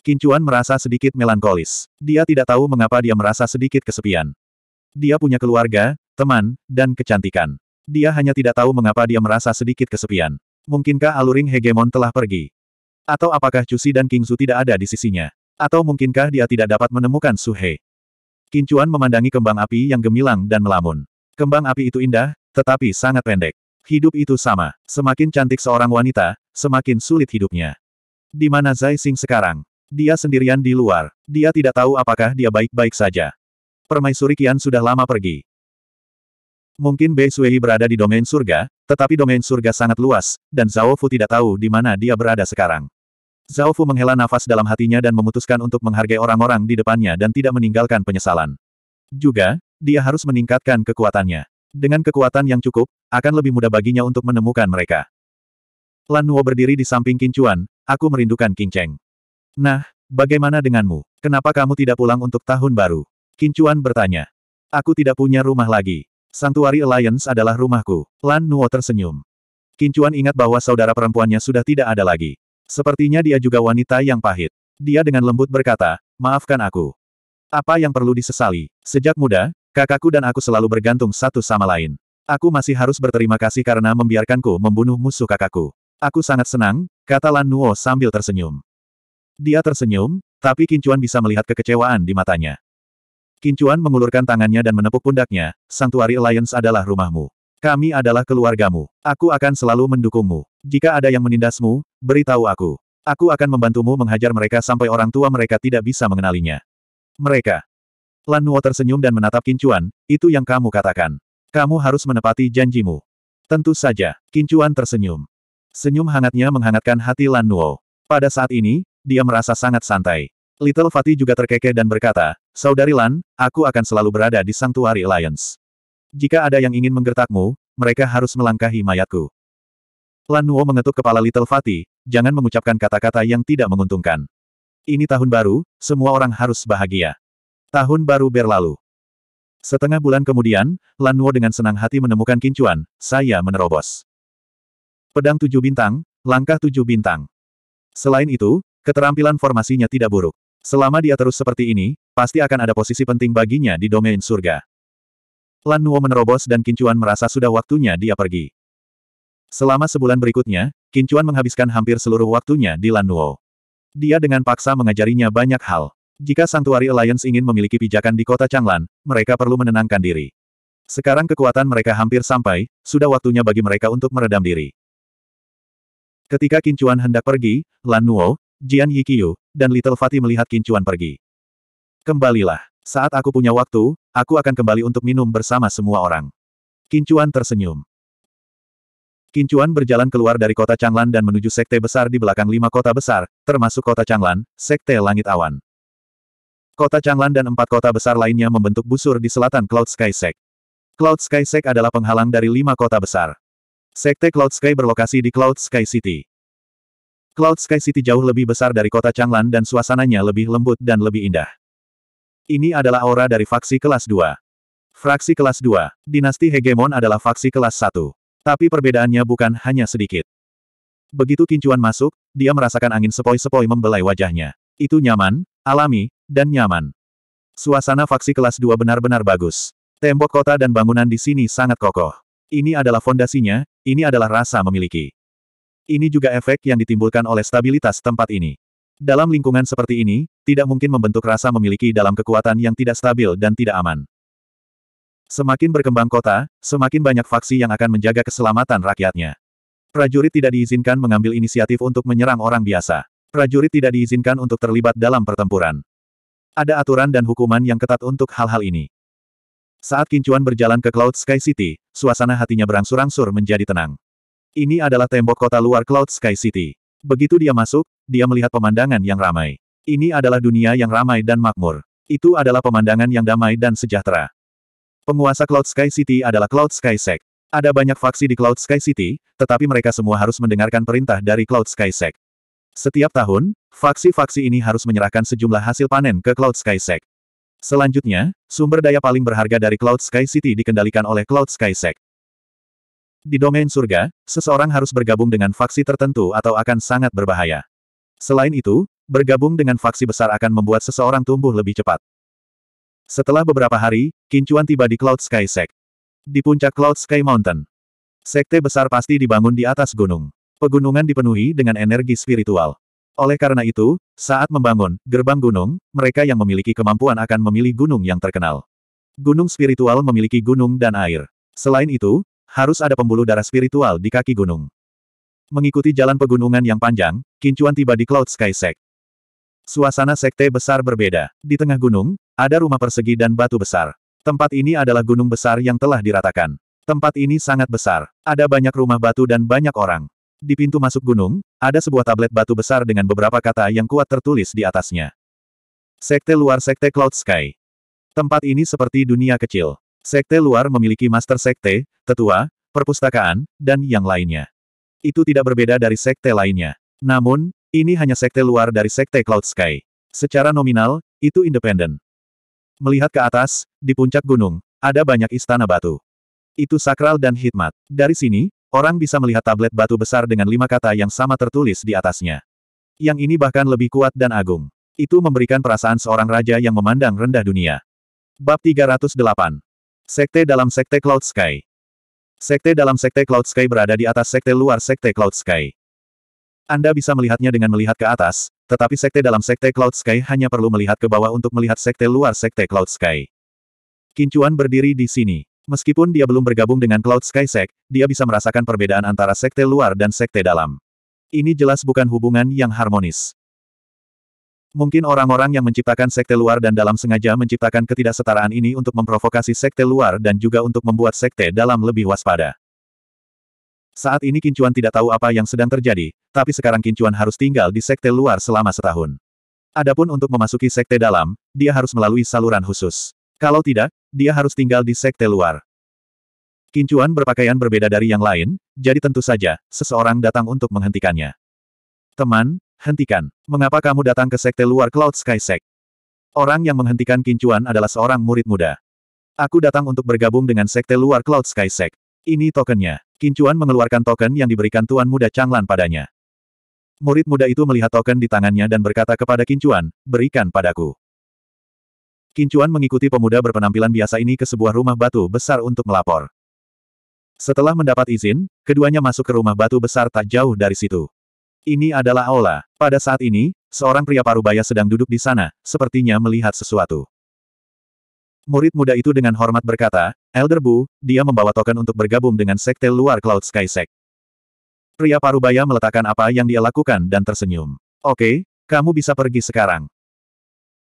[SPEAKER 1] Kincuan merasa sedikit melankolis. Dia tidak tahu mengapa dia merasa sedikit kesepian. Dia punya keluarga, teman, dan kecantikan. Dia hanya tidak tahu mengapa dia merasa sedikit kesepian. Mungkinkah Aluring Hegemon telah pergi? Atau apakah Cusi dan Kingzu tidak ada di sisinya? Atau mungkinkah dia tidak dapat menemukan Suhe? Kincuan memandangi kembang api yang gemilang dan melamun. Kembang api itu indah, tetapi sangat pendek. Hidup itu sama. Semakin cantik seorang wanita, semakin sulit hidupnya. Di mana Zai Xing sekarang? Dia sendirian di luar. Dia tidak tahu apakah dia baik-baik saja. Permaisuri Kian sudah lama pergi. Mungkin Bei Suihi berada di domain surga, tetapi domain surga sangat luas, dan Zhao Fu tidak tahu di mana dia berada sekarang. Zhao Fu menghela nafas dalam hatinya dan memutuskan untuk menghargai orang-orang di depannya dan tidak meninggalkan penyesalan. Juga, dia harus meningkatkan kekuatannya. Dengan kekuatan yang cukup, akan lebih mudah baginya untuk menemukan mereka. Lan Nuo berdiri di samping Kincuan, aku merindukan Cheng. Nah, bagaimana denganmu? Kenapa kamu tidak pulang untuk tahun baru? Kincuan bertanya. Aku tidak punya rumah lagi. Santuari Alliance adalah rumahku. Lan Nuo tersenyum. Kincuan ingat bahwa saudara perempuannya sudah tidak ada lagi. Sepertinya dia juga wanita yang pahit. Dia dengan lembut berkata, maafkan aku. Apa yang perlu disesali? Sejak muda, kakakku dan aku selalu bergantung satu sama lain. Aku masih harus berterima kasih karena membiarkanku membunuh musuh kakakku. Aku sangat senang, kata Lan Nuo sambil tersenyum. Dia tersenyum, tapi Kincuan bisa melihat kekecewaan di matanya. Kincuan mengulurkan tangannya dan menepuk pundaknya, Sanctuary Alliance adalah rumahmu. Kami adalah keluargamu. Aku akan selalu mendukungmu. Jika ada yang menindasmu, beritahu aku. Aku akan membantumu menghajar mereka sampai orang tua mereka tidak bisa mengenalinya. Mereka. Lan Nuo tersenyum dan menatap Kincuan, itu yang kamu katakan. Kamu harus menepati janjimu. Tentu saja, Kincuan tersenyum. Senyum hangatnya menghangatkan hati Lan Nuo. Pada saat ini, dia merasa sangat santai. Little Fatih juga terkekeh dan berkata, Saudari Lan, aku akan selalu berada di Sanctuary Alliance. Jika ada yang ingin menggertakmu, mereka harus melangkahi mayatku. Lan Nuo mengetuk kepala Little Fatih, jangan mengucapkan kata-kata yang tidak menguntungkan. Ini tahun baru, semua orang harus bahagia. Tahun baru berlalu. Setengah bulan kemudian, Lan Nuo dengan senang hati menemukan kincuan, saya menerobos. Pedang tujuh bintang, langkah tujuh bintang. Selain itu, keterampilan formasinya tidak buruk. Selama dia terus seperti ini, pasti akan ada posisi penting baginya di domain surga. Lan Nuo menerobos dan Kincuan merasa sudah waktunya dia pergi. Selama sebulan berikutnya, Kincuan menghabiskan hampir seluruh waktunya di Lan Nuo. Dia dengan paksa mengajarinya banyak hal. Jika Sanctuary Alliance ingin memiliki pijakan di kota Changlan, mereka perlu menenangkan diri. Sekarang kekuatan mereka hampir sampai, sudah waktunya bagi mereka untuk meredam diri. Ketika Kincuan hendak pergi, Lan Nuo, Jian Yikiu, dan Little Fatih melihat Kincuan pergi. Kembalilah. Saat aku punya waktu, aku akan kembali untuk minum bersama semua orang. Kincuan tersenyum. Kincuan berjalan keluar dari kota Changlan dan menuju sekte besar di belakang lima kota besar, termasuk kota Changlan, sekte Langit Awan. Kota Changlan dan empat kota besar lainnya membentuk busur di selatan Cloud Sky Sect. Cloud Sky Sect adalah penghalang dari lima kota besar. Sekte Cloud Sky berlokasi di Cloud Sky City. Cloud Sky City jauh lebih besar dari kota Changlan dan suasananya lebih lembut dan lebih indah. Ini adalah aura dari faksi kelas 2. Fraksi kelas 2, dinasti hegemon adalah faksi kelas 1. Tapi perbedaannya bukan hanya sedikit. Begitu kincuan masuk, dia merasakan angin sepoi-sepoi membelai wajahnya. Itu nyaman, alami, dan nyaman. Suasana faksi kelas 2 benar-benar bagus. Tembok kota dan bangunan di sini sangat kokoh. Ini adalah fondasinya, ini adalah rasa memiliki. Ini juga efek yang ditimbulkan oleh stabilitas tempat ini. Dalam lingkungan seperti ini, tidak mungkin membentuk rasa memiliki dalam kekuatan yang tidak stabil dan tidak aman. Semakin berkembang kota, semakin banyak faksi yang akan menjaga keselamatan rakyatnya. Prajurit tidak diizinkan mengambil inisiatif untuk menyerang orang biasa. Prajurit tidak diizinkan untuk terlibat dalam pertempuran. Ada aturan dan hukuman yang ketat untuk hal-hal ini. Saat Kincuan berjalan ke Cloud Sky City, suasana hatinya berangsur-angsur menjadi tenang. Ini adalah tembok kota luar Cloud Sky City. Begitu dia masuk, dia melihat pemandangan yang ramai. Ini adalah dunia yang ramai dan makmur. Itu adalah pemandangan yang damai dan sejahtera. Penguasa Cloud Sky City adalah Cloud Sky Sect. Ada banyak faksi di Cloud Sky City, tetapi mereka semua harus mendengarkan perintah dari Cloud Sky Sect. Setiap tahun, faksi-faksi ini harus menyerahkan sejumlah hasil panen ke Cloud Sky Sect. Selanjutnya, sumber daya paling berharga dari Cloud Sky City dikendalikan oleh Cloud Sky Sect. Di domain surga, seseorang harus bergabung dengan faksi tertentu atau akan sangat berbahaya. Selain itu, bergabung dengan faksi besar akan membuat seseorang tumbuh lebih cepat. Setelah beberapa hari, Kincuan tiba di Cloud Sky Sect. Di puncak Cloud Sky Mountain. Sekte besar pasti dibangun di atas gunung. Pegunungan dipenuhi dengan energi spiritual. Oleh karena itu, saat membangun gerbang gunung, mereka yang memiliki kemampuan akan memilih gunung yang terkenal. Gunung spiritual memiliki gunung dan air. Selain itu, harus ada pembuluh darah spiritual di kaki gunung. Mengikuti jalan pegunungan yang panjang, Kincuan tiba di Cloud Sky Sect. Suasana sekte besar berbeda. Di tengah gunung, ada rumah persegi dan batu besar. Tempat ini adalah gunung besar yang telah diratakan. Tempat ini sangat besar. Ada banyak rumah batu dan banyak orang. Di pintu masuk gunung, ada sebuah tablet batu besar dengan beberapa kata yang kuat tertulis di atasnya. Sekte luar Sekte Cloud Sky. Tempat ini seperti dunia kecil. Sekte luar memiliki master sekte, tetua, perpustakaan, dan yang lainnya. Itu tidak berbeda dari sekte lainnya. Namun, ini hanya sekte luar dari sekte Cloud Sky. Secara nominal, itu independen. Melihat ke atas, di puncak gunung, ada banyak istana batu. Itu sakral dan hikmat. Dari sini, orang bisa melihat tablet batu besar dengan lima kata yang sama tertulis di atasnya. Yang ini bahkan lebih kuat dan agung. Itu memberikan perasaan seorang raja yang memandang rendah dunia. Bab 308 Sekte dalam Sekte Cloud Sky Sekte dalam Sekte Cloud Sky berada di atas Sekte luar Sekte Cloud Sky. Anda bisa melihatnya dengan melihat ke atas, tetapi Sekte dalam Sekte Cloud Sky hanya perlu melihat ke bawah untuk melihat Sekte luar Sekte Cloud Sky. Kincuan berdiri di sini. Meskipun dia belum bergabung dengan Cloud Sky Sect, dia bisa merasakan perbedaan antara Sekte luar dan Sekte dalam. Ini jelas bukan hubungan yang harmonis. Mungkin orang-orang yang menciptakan sekte luar dan dalam sengaja menciptakan ketidaksetaraan ini untuk memprovokasi sekte luar dan juga untuk membuat sekte dalam lebih waspada. Saat ini Kincuan tidak tahu apa yang sedang terjadi, tapi sekarang Kincuan harus tinggal di sekte luar selama setahun. Adapun untuk memasuki sekte dalam, dia harus melalui saluran khusus. Kalau tidak, dia harus tinggal di sekte luar. Kincuan berpakaian berbeda dari yang lain, jadi tentu saja, seseorang datang untuk menghentikannya. Teman, Hentikan. Mengapa kamu datang ke sekte luar Cloud Sky Sect? Orang yang menghentikan kincuan adalah seorang murid muda. Aku datang untuk bergabung dengan sekte luar Cloud Sky Sect. Ini tokennya. Kincuan mengeluarkan token yang diberikan Tuan Muda Changlan padanya. Murid muda itu melihat token di tangannya dan berkata kepada Kincuan, berikan padaku. Kincuan mengikuti pemuda berpenampilan biasa ini ke sebuah rumah batu besar untuk melapor. Setelah mendapat izin, keduanya masuk ke rumah batu besar tak jauh dari situ. Ini adalah aula. Pada saat ini, seorang pria parubaya sedang duduk di sana, sepertinya melihat sesuatu. Murid muda itu dengan hormat berkata, Elder Bu, dia membawa token untuk bergabung dengan sekte luar Cloud Sky Sect. Pria parubaya meletakkan apa yang dia lakukan dan tersenyum. Oke, kamu bisa pergi sekarang.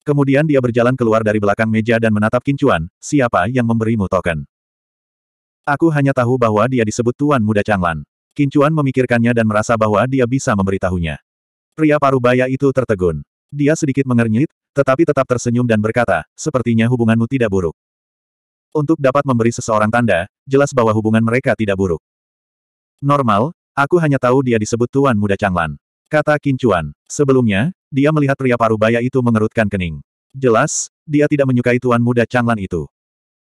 [SPEAKER 1] Kemudian dia berjalan keluar dari belakang meja dan menatap Kincuan, siapa yang memberimu token. Aku hanya tahu bahwa dia disebut Tuan Muda Changlan. Kincuan memikirkannya dan merasa bahwa dia bisa memberitahunya. Pria parubaya itu tertegun. Dia sedikit mengernyit, tetapi tetap tersenyum dan berkata, sepertinya hubunganmu tidak buruk. Untuk dapat memberi seseorang tanda, jelas bahwa hubungan mereka tidak buruk. Normal, aku hanya tahu dia disebut Tuan Muda Changlan. Kata Kincuan. Sebelumnya, dia melihat pria parubaya itu mengerutkan kening. Jelas, dia tidak menyukai Tuan Muda Changlan itu.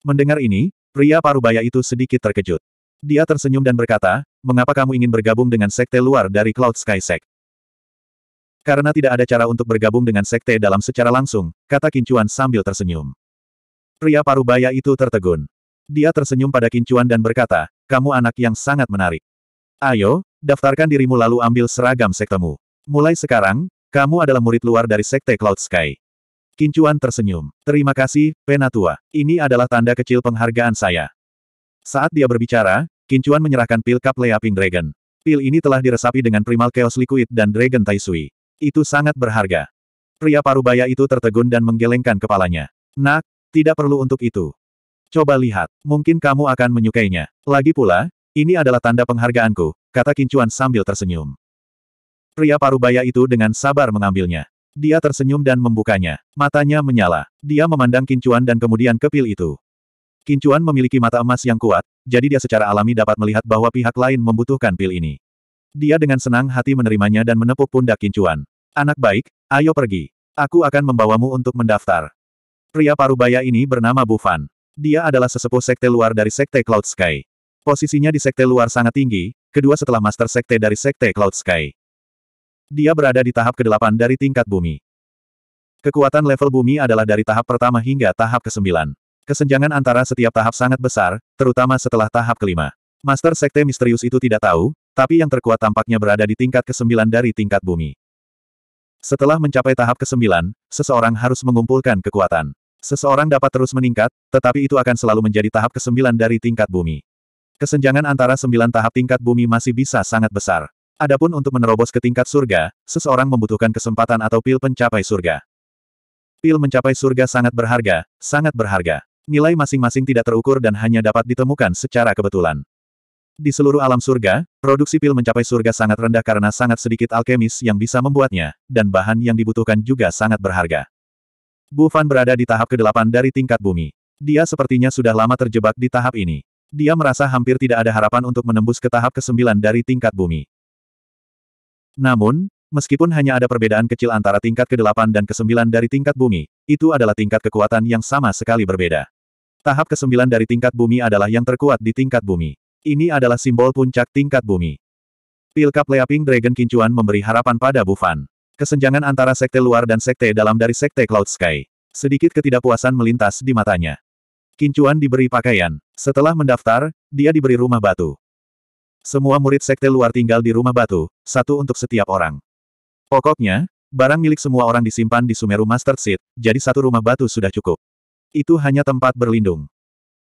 [SPEAKER 1] Mendengar ini, pria parubaya itu sedikit terkejut. Dia tersenyum dan berkata, mengapa kamu ingin bergabung dengan sekte luar dari Cloud Sky Sect? Karena tidak ada cara untuk bergabung dengan sekte dalam secara langsung, kata Kincuan sambil tersenyum. Pria parubaya itu tertegun. Dia tersenyum pada Kincuan dan berkata, kamu anak yang sangat menarik. Ayo, daftarkan dirimu lalu ambil seragam sektemu. Mulai sekarang, kamu adalah murid luar dari sekte Cloud Sky. Kincuan tersenyum. Terima kasih, Penatua. Ini adalah tanda kecil penghargaan saya. Saat dia berbicara, Kincuan menyerahkan pil Cup Leaping Dragon. Pil ini telah diresapi dengan Primal Chaos Liquid dan Dragon Tai Itu sangat berharga. Pria parubaya itu tertegun dan menggelengkan kepalanya. Nak, tidak perlu untuk itu. Coba lihat, mungkin kamu akan menyukainya. Lagi pula, ini adalah tanda penghargaanku, kata Kincuan sambil tersenyum. Pria parubaya itu dengan sabar mengambilnya. Dia tersenyum dan membukanya. Matanya menyala. Dia memandang Kincuan dan kemudian ke pil itu. Kincuan memiliki mata emas yang kuat, jadi dia secara alami dapat melihat bahwa pihak lain membutuhkan pil ini. Dia dengan senang hati menerimanya dan menepuk pundak Kincuan. Anak baik, ayo pergi. Aku akan membawamu untuk mendaftar. Pria parubaya ini bernama Bufan. Dia adalah sesepuh sekte luar dari sekte Cloud Sky. Posisinya di sekte luar sangat tinggi, kedua setelah master sekte dari sekte Cloud Sky. Dia berada di tahap ke-8 dari tingkat bumi. Kekuatan level bumi adalah dari tahap pertama hingga tahap ke-9. Kesenjangan antara setiap tahap sangat besar, terutama setelah tahap kelima. Master Sekte Misterius itu tidak tahu, tapi yang terkuat tampaknya berada di tingkat ke-9 dari tingkat bumi. Setelah mencapai tahap ke-9, seseorang harus mengumpulkan kekuatan. Seseorang dapat terus meningkat, tetapi itu akan selalu menjadi tahap ke-9 dari tingkat bumi. Kesenjangan antara sembilan tahap tingkat bumi masih bisa sangat besar. Adapun untuk menerobos ke tingkat surga, seseorang membutuhkan kesempatan atau pil pencapai surga. Pil mencapai surga sangat berharga, sangat berharga. Nilai masing-masing tidak terukur dan hanya dapat ditemukan secara kebetulan. Di seluruh alam surga, produksi pil mencapai surga sangat rendah karena sangat sedikit alkemis yang bisa membuatnya, dan bahan yang dibutuhkan juga sangat berharga. Bu Fan berada di tahap ke-8 dari tingkat bumi. Dia sepertinya sudah lama terjebak di tahap ini. Dia merasa hampir tidak ada harapan untuk menembus ke tahap ke-9 dari tingkat bumi. Namun, Meskipun hanya ada perbedaan kecil antara tingkat ke-8 dan ke-9 dari tingkat bumi, itu adalah tingkat kekuatan yang sama sekali berbeda. Tahap ke-9 dari tingkat bumi adalah yang terkuat di tingkat bumi. Ini adalah simbol puncak tingkat bumi. Pilkap Leaping Dragon Kincuan memberi harapan pada Bufan. Kesenjangan antara sekte luar dan sekte dalam dari sekte Cloud Sky. Sedikit ketidakpuasan melintas di matanya. Kincuan diberi pakaian. Setelah mendaftar, dia diberi rumah batu. Semua murid sekte luar tinggal di rumah batu, satu untuk setiap orang. Pokoknya, barang milik semua orang disimpan di Sumeru Master Seat, jadi satu rumah batu sudah cukup. Itu hanya tempat berlindung.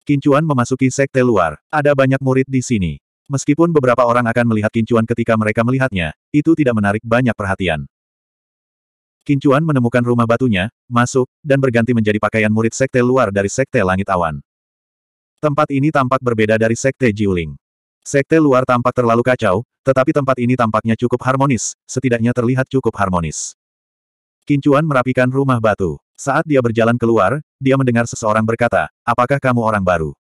[SPEAKER 1] Kincuan memasuki sekte luar. Ada banyak murid di sini. Meskipun beberapa orang akan melihat Kincuan ketika mereka melihatnya, itu tidak menarik banyak perhatian. Kincuan menemukan rumah batunya, masuk, dan berganti menjadi pakaian murid sekte luar dari sekte langit awan. Tempat ini tampak berbeda dari sekte Jiuling. Sekte luar tampak terlalu kacau, tetapi tempat ini tampaknya cukup harmonis, setidaknya terlihat cukup harmonis. Kincuan merapikan rumah batu. Saat dia berjalan keluar, dia mendengar seseorang berkata, apakah kamu orang baru?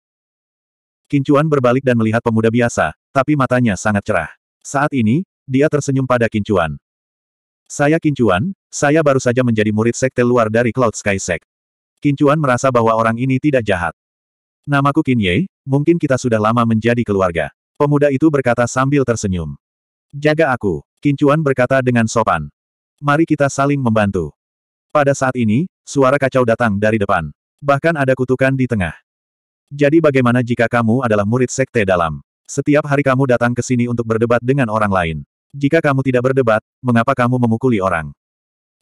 [SPEAKER 1] Kincuan berbalik dan melihat pemuda biasa, tapi matanya sangat cerah. Saat ini, dia tersenyum pada Kincuan. Saya Kincuan, saya baru saja menjadi murid sekte luar dari Cloud Sky Sect. Kincuan merasa bahwa orang ini tidak jahat. Namaku Kinye, mungkin kita sudah lama menjadi keluarga. Pemuda itu berkata sambil tersenyum. Jaga aku, Kincuan berkata dengan sopan. Mari kita saling membantu. Pada saat ini, suara kacau datang dari depan. Bahkan ada kutukan di tengah. Jadi bagaimana jika kamu adalah murid sekte dalam? Setiap hari kamu datang ke sini untuk berdebat dengan orang lain. Jika kamu tidak berdebat, mengapa kamu memukuli orang?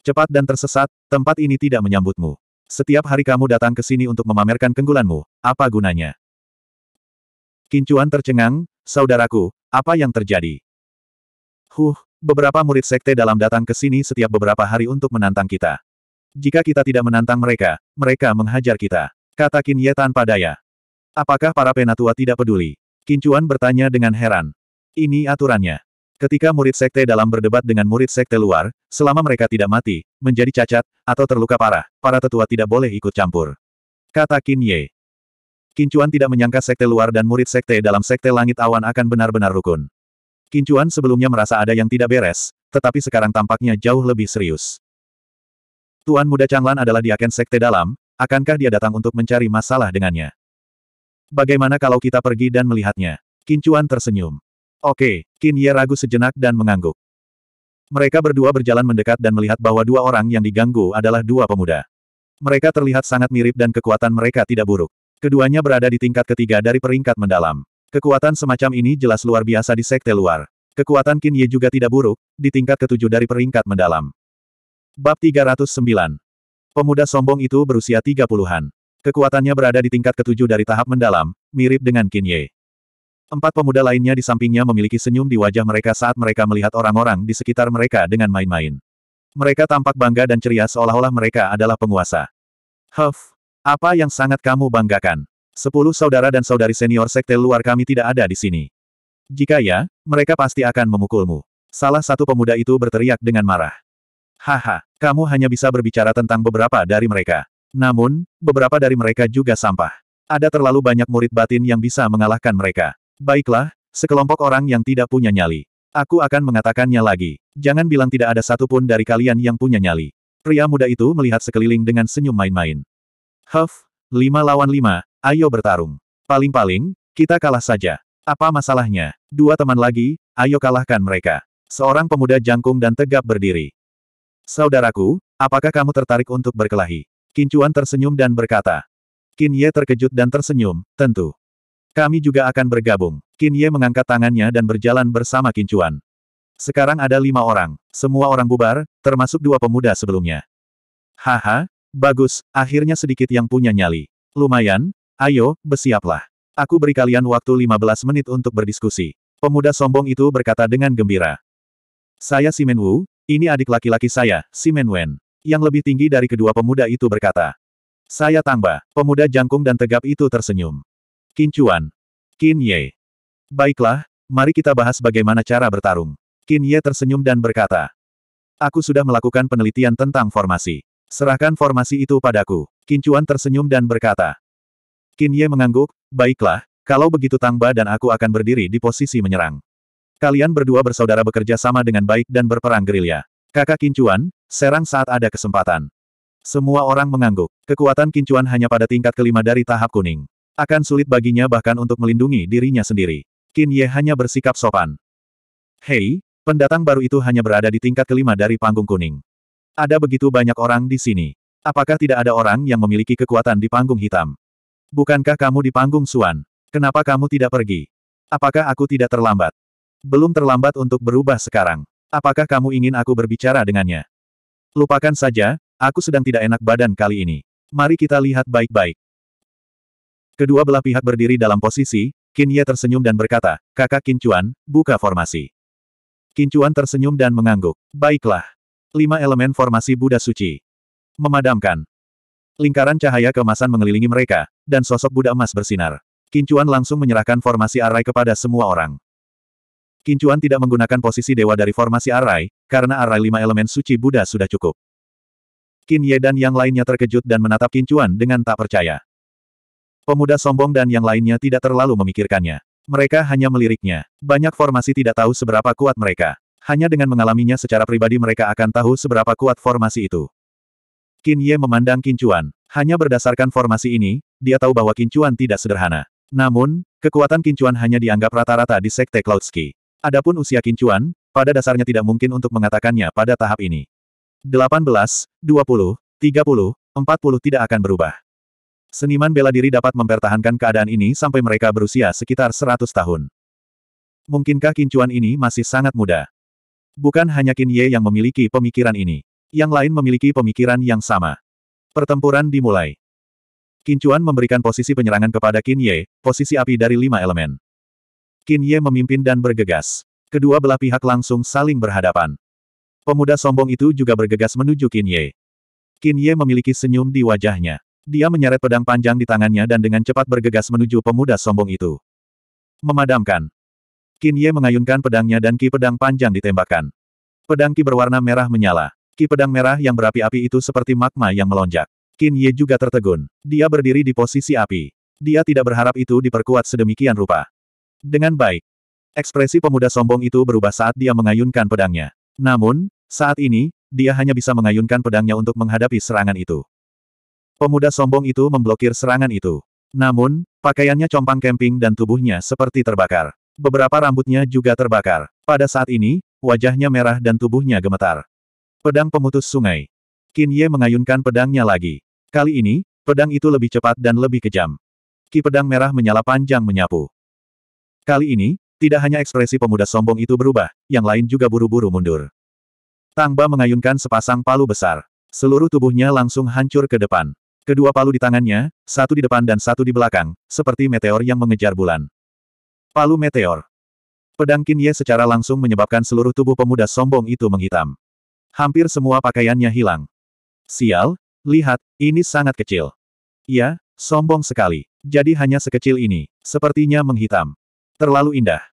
[SPEAKER 1] Cepat dan tersesat, tempat ini tidak menyambutmu. Setiap hari kamu datang ke sini untuk memamerkan kenggulanmu, apa gunanya? Kincuan tercengang, Saudaraku, apa yang terjadi? Huh, beberapa murid sekte dalam datang ke sini setiap beberapa hari untuk menantang kita. Jika kita tidak menantang mereka, mereka menghajar kita. Kata Qin Ye tanpa daya. Apakah para penatua tidak peduli? Kincuan bertanya dengan heran. Ini aturannya. Ketika murid sekte dalam berdebat dengan murid sekte luar, selama mereka tidak mati, menjadi cacat, atau terluka parah, para tetua tidak boleh ikut campur. Kata Qin Ye. Kincuan tidak menyangka sekte luar dan murid sekte dalam sekte langit awan akan benar-benar rukun. Kincuan sebelumnya merasa ada yang tidak beres, tetapi sekarang tampaknya jauh lebih serius. Tuan Muda Changlan adalah diaken sekte dalam, akankah dia datang untuk mencari masalah dengannya? Bagaimana kalau kita pergi dan melihatnya? Kincuan tersenyum. Oke, Qin Ye ragu sejenak dan mengangguk. Mereka berdua berjalan mendekat dan melihat bahwa dua orang yang diganggu adalah dua pemuda. Mereka terlihat sangat mirip dan kekuatan mereka tidak buruk. Keduanya berada di tingkat ketiga dari peringkat mendalam. Kekuatan semacam ini jelas luar biasa di sekte luar. Kekuatan Qin Ye juga tidak buruk, di tingkat ketujuh dari peringkat mendalam. Bab 309 Pemuda sombong itu berusia 30-an. Kekuatannya berada di tingkat ketujuh dari tahap mendalam, mirip dengan Qin Ye. Empat pemuda lainnya di sampingnya memiliki senyum di wajah mereka saat mereka melihat orang-orang di sekitar mereka dengan main-main. Mereka tampak bangga dan ceria seolah-olah mereka adalah penguasa. Huff, apa yang sangat kamu banggakan? Sepuluh saudara dan saudari senior sekte luar kami tidak ada di sini. Jika ya, mereka pasti akan memukulmu. Salah satu pemuda itu berteriak dengan marah. Haha, kamu hanya bisa berbicara tentang beberapa dari mereka. Namun, beberapa dari mereka juga sampah. Ada terlalu banyak murid batin yang bisa mengalahkan mereka. Baiklah, sekelompok orang yang tidak punya nyali. Aku akan mengatakannya lagi. Jangan bilang tidak ada satupun dari kalian yang punya nyali. Pria muda itu melihat sekeliling dengan senyum main-main. Huff, lima lawan lima. ayo bertarung. Paling-paling, kita kalah saja. Apa masalahnya? Dua teman lagi, ayo kalahkan mereka. Seorang pemuda jangkung dan tegap berdiri. Saudaraku, apakah kamu tertarik untuk berkelahi? Kincuan tersenyum dan berkata. Qin Ye terkejut dan tersenyum, tentu. Kami juga akan bergabung. Qin Ye mengangkat tangannya dan berjalan bersama Kincuan. Sekarang ada lima orang, semua orang bubar, termasuk dua pemuda sebelumnya. Haha, Bagus, akhirnya sedikit yang punya nyali. Lumayan, ayo, bersiaplah. Aku beri kalian waktu 15 menit untuk berdiskusi. Pemuda sombong itu berkata dengan gembira. Saya Simen Wu, ini adik laki-laki saya, Simen Wen. Yang lebih tinggi dari kedua pemuda itu berkata. Saya tambah, pemuda jangkung dan tegap itu tersenyum. Qin Chuan. Qin Ye. Baiklah, mari kita bahas bagaimana cara bertarung. Qin Ye tersenyum dan berkata. Aku sudah melakukan penelitian tentang formasi. Serahkan formasi itu padaku. Kincuan tersenyum dan berkata. Qin Ye mengangguk, baiklah, kalau begitu Tang Ba dan aku akan berdiri di posisi menyerang. Kalian berdua bersaudara bekerja sama dengan baik dan berperang gerilya. Kakak Kincuan, serang saat ada kesempatan. Semua orang mengangguk. Kekuatan Kincuan hanya pada tingkat kelima dari tahap kuning. Akan sulit baginya bahkan untuk melindungi dirinya sendiri. Qin Ye hanya bersikap sopan. Hei, pendatang baru itu hanya berada di tingkat kelima dari panggung kuning. Ada begitu banyak orang di sini. Apakah tidak ada orang yang memiliki kekuatan di panggung hitam? Bukankah kamu di panggung Suan? Kenapa kamu tidak pergi? Apakah aku tidak terlambat? Belum terlambat untuk berubah sekarang. Apakah kamu ingin aku berbicara dengannya? Lupakan saja, aku sedang tidak enak badan kali ini. Mari kita lihat baik-baik. Kedua belah pihak berdiri dalam posisi, Qin Ye tersenyum dan berkata, Kakak Qin Chuan, buka formasi. Qin Chuan tersenyum dan mengangguk. Baiklah. Lima elemen formasi Buddha suci. Memadamkan. Lingkaran cahaya kemasan mengelilingi mereka, dan sosok Buddha emas bersinar. Kincuan langsung menyerahkan formasi arai kepada semua orang. Kincuan tidak menggunakan posisi dewa dari formasi arai, karena arai lima elemen suci Buddha sudah cukup. Qin Ye dan yang lainnya terkejut dan menatap Kincuan dengan tak percaya. Pemuda sombong dan yang lainnya tidak terlalu memikirkannya. Mereka hanya meliriknya. Banyak formasi tidak tahu seberapa kuat mereka. Hanya dengan mengalaminya secara pribadi mereka akan tahu seberapa kuat formasi itu. Qin Ye memandang Qin Chuan. Hanya berdasarkan formasi ini, dia tahu bahwa Qin Chuan tidak sederhana. Namun, kekuatan Qin Chuan hanya dianggap rata-rata di Sekte Cloudski. Adapun usia Qin Chuan, pada dasarnya tidak mungkin untuk mengatakannya pada tahap ini. 18, 20, 30, 40 tidak akan berubah. Seniman bela diri dapat mempertahankan keadaan ini sampai mereka berusia sekitar 100 tahun. Mungkinkah Qin Chuan ini masih sangat muda? Bukan hanya Qin Ye yang memiliki pemikiran ini. Yang lain memiliki pemikiran yang sama. Pertempuran dimulai. Qin Chuan memberikan posisi penyerangan kepada Qin Ye, posisi api dari lima elemen. Qin Ye memimpin dan bergegas. Kedua belah pihak langsung saling berhadapan. Pemuda sombong itu juga bergegas menuju Qin Ye. Qin Ye memiliki senyum di wajahnya. Dia menyeret pedang panjang di tangannya dan dengan cepat bergegas menuju pemuda sombong itu. Memadamkan. Qin Ye mengayunkan pedangnya dan ki pedang panjang ditembakkan. Pedang ki berwarna merah menyala. Ki pedang merah yang berapi-api itu seperti magma yang melonjak. Qin Ye juga tertegun. Dia berdiri di posisi api. Dia tidak berharap itu diperkuat sedemikian rupa. Dengan baik. Ekspresi pemuda sombong itu berubah saat dia mengayunkan pedangnya. Namun, saat ini, dia hanya bisa mengayunkan pedangnya untuk menghadapi serangan itu. Pemuda sombong itu memblokir serangan itu. Namun, pakaiannya compang kemping dan tubuhnya seperti terbakar. Beberapa rambutnya juga terbakar. Pada saat ini, wajahnya merah dan tubuhnya gemetar. Pedang pemutus sungai. Qin Ye mengayunkan pedangnya lagi. Kali ini, pedang itu lebih cepat dan lebih kejam. Ki pedang merah menyala panjang menyapu. Kali ini, tidak hanya ekspresi pemuda sombong itu berubah, yang lain juga buru-buru mundur. Tangba mengayunkan sepasang palu besar. Seluruh tubuhnya langsung hancur ke depan. Kedua palu di tangannya, satu di depan dan satu di belakang, seperti meteor yang mengejar bulan. Palu Meteor. Pedang Ye secara langsung menyebabkan seluruh tubuh pemuda sombong itu menghitam. Hampir semua pakaiannya hilang. Sial, lihat, ini sangat kecil. Ya, sombong sekali. Jadi hanya sekecil ini, sepertinya menghitam. Terlalu indah.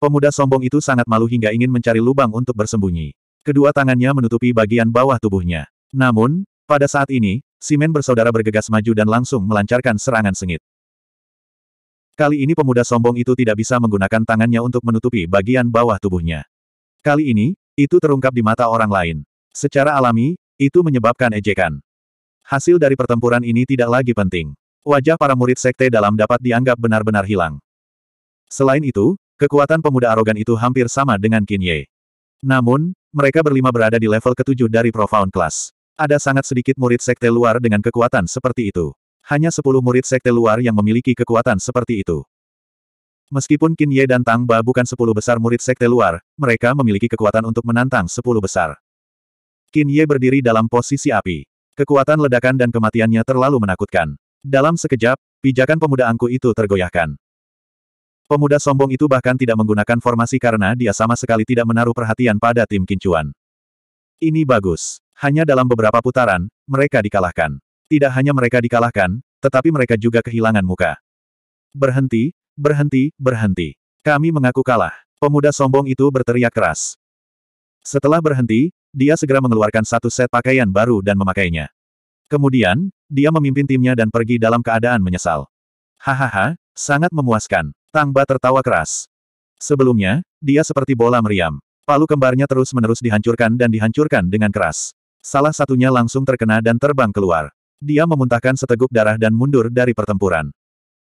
[SPEAKER 1] Pemuda sombong itu sangat malu hingga ingin mencari lubang untuk bersembunyi. Kedua tangannya menutupi bagian bawah tubuhnya. Namun, pada saat ini, Simen bersaudara bergegas maju dan langsung melancarkan serangan sengit. Kali ini pemuda sombong itu tidak bisa menggunakan tangannya untuk menutupi bagian bawah tubuhnya. Kali ini, itu terungkap di mata orang lain. Secara alami, itu menyebabkan ejekan. Hasil dari pertempuran ini tidak lagi penting. Wajah para murid sekte dalam dapat dianggap benar-benar hilang. Selain itu, kekuatan pemuda arogan itu hampir sama dengan Ye. Namun, mereka berlima berada di level ketujuh dari Profound Class. Ada sangat sedikit murid sekte luar dengan kekuatan seperti itu hanya sepuluh murid sekte luar yang memiliki kekuatan seperti itu. Meskipun Qin Ye dan Tang Ba bukan sepuluh besar murid sekte luar, mereka memiliki kekuatan untuk menantang sepuluh besar. Qin Ye berdiri dalam posisi api. Kekuatan ledakan dan kematiannya terlalu menakutkan. Dalam sekejap, pijakan pemuda angku itu tergoyahkan. Pemuda sombong itu bahkan tidak menggunakan formasi karena dia sama sekali tidak menaruh perhatian pada tim kincuan. Ini bagus. Hanya dalam beberapa putaran, mereka dikalahkan. Tidak hanya mereka dikalahkan, tetapi mereka juga kehilangan muka. Berhenti, berhenti, berhenti. Kami mengaku kalah. Pemuda sombong itu berteriak keras. Setelah berhenti, dia segera mengeluarkan satu set pakaian baru dan memakainya. Kemudian, dia memimpin timnya dan pergi dalam keadaan menyesal. Hahaha, sangat memuaskan. Tangba tertawa keras. Sebelumnya, dia seperti bola meriam. Palu kembarnya terus-menerus dihancurkan dan dihancurkan dengan keras. Salah satunya langsung terkena dan terbang keluar. Dia memuntahkan seteguk darah dan mundur dari pertempuran.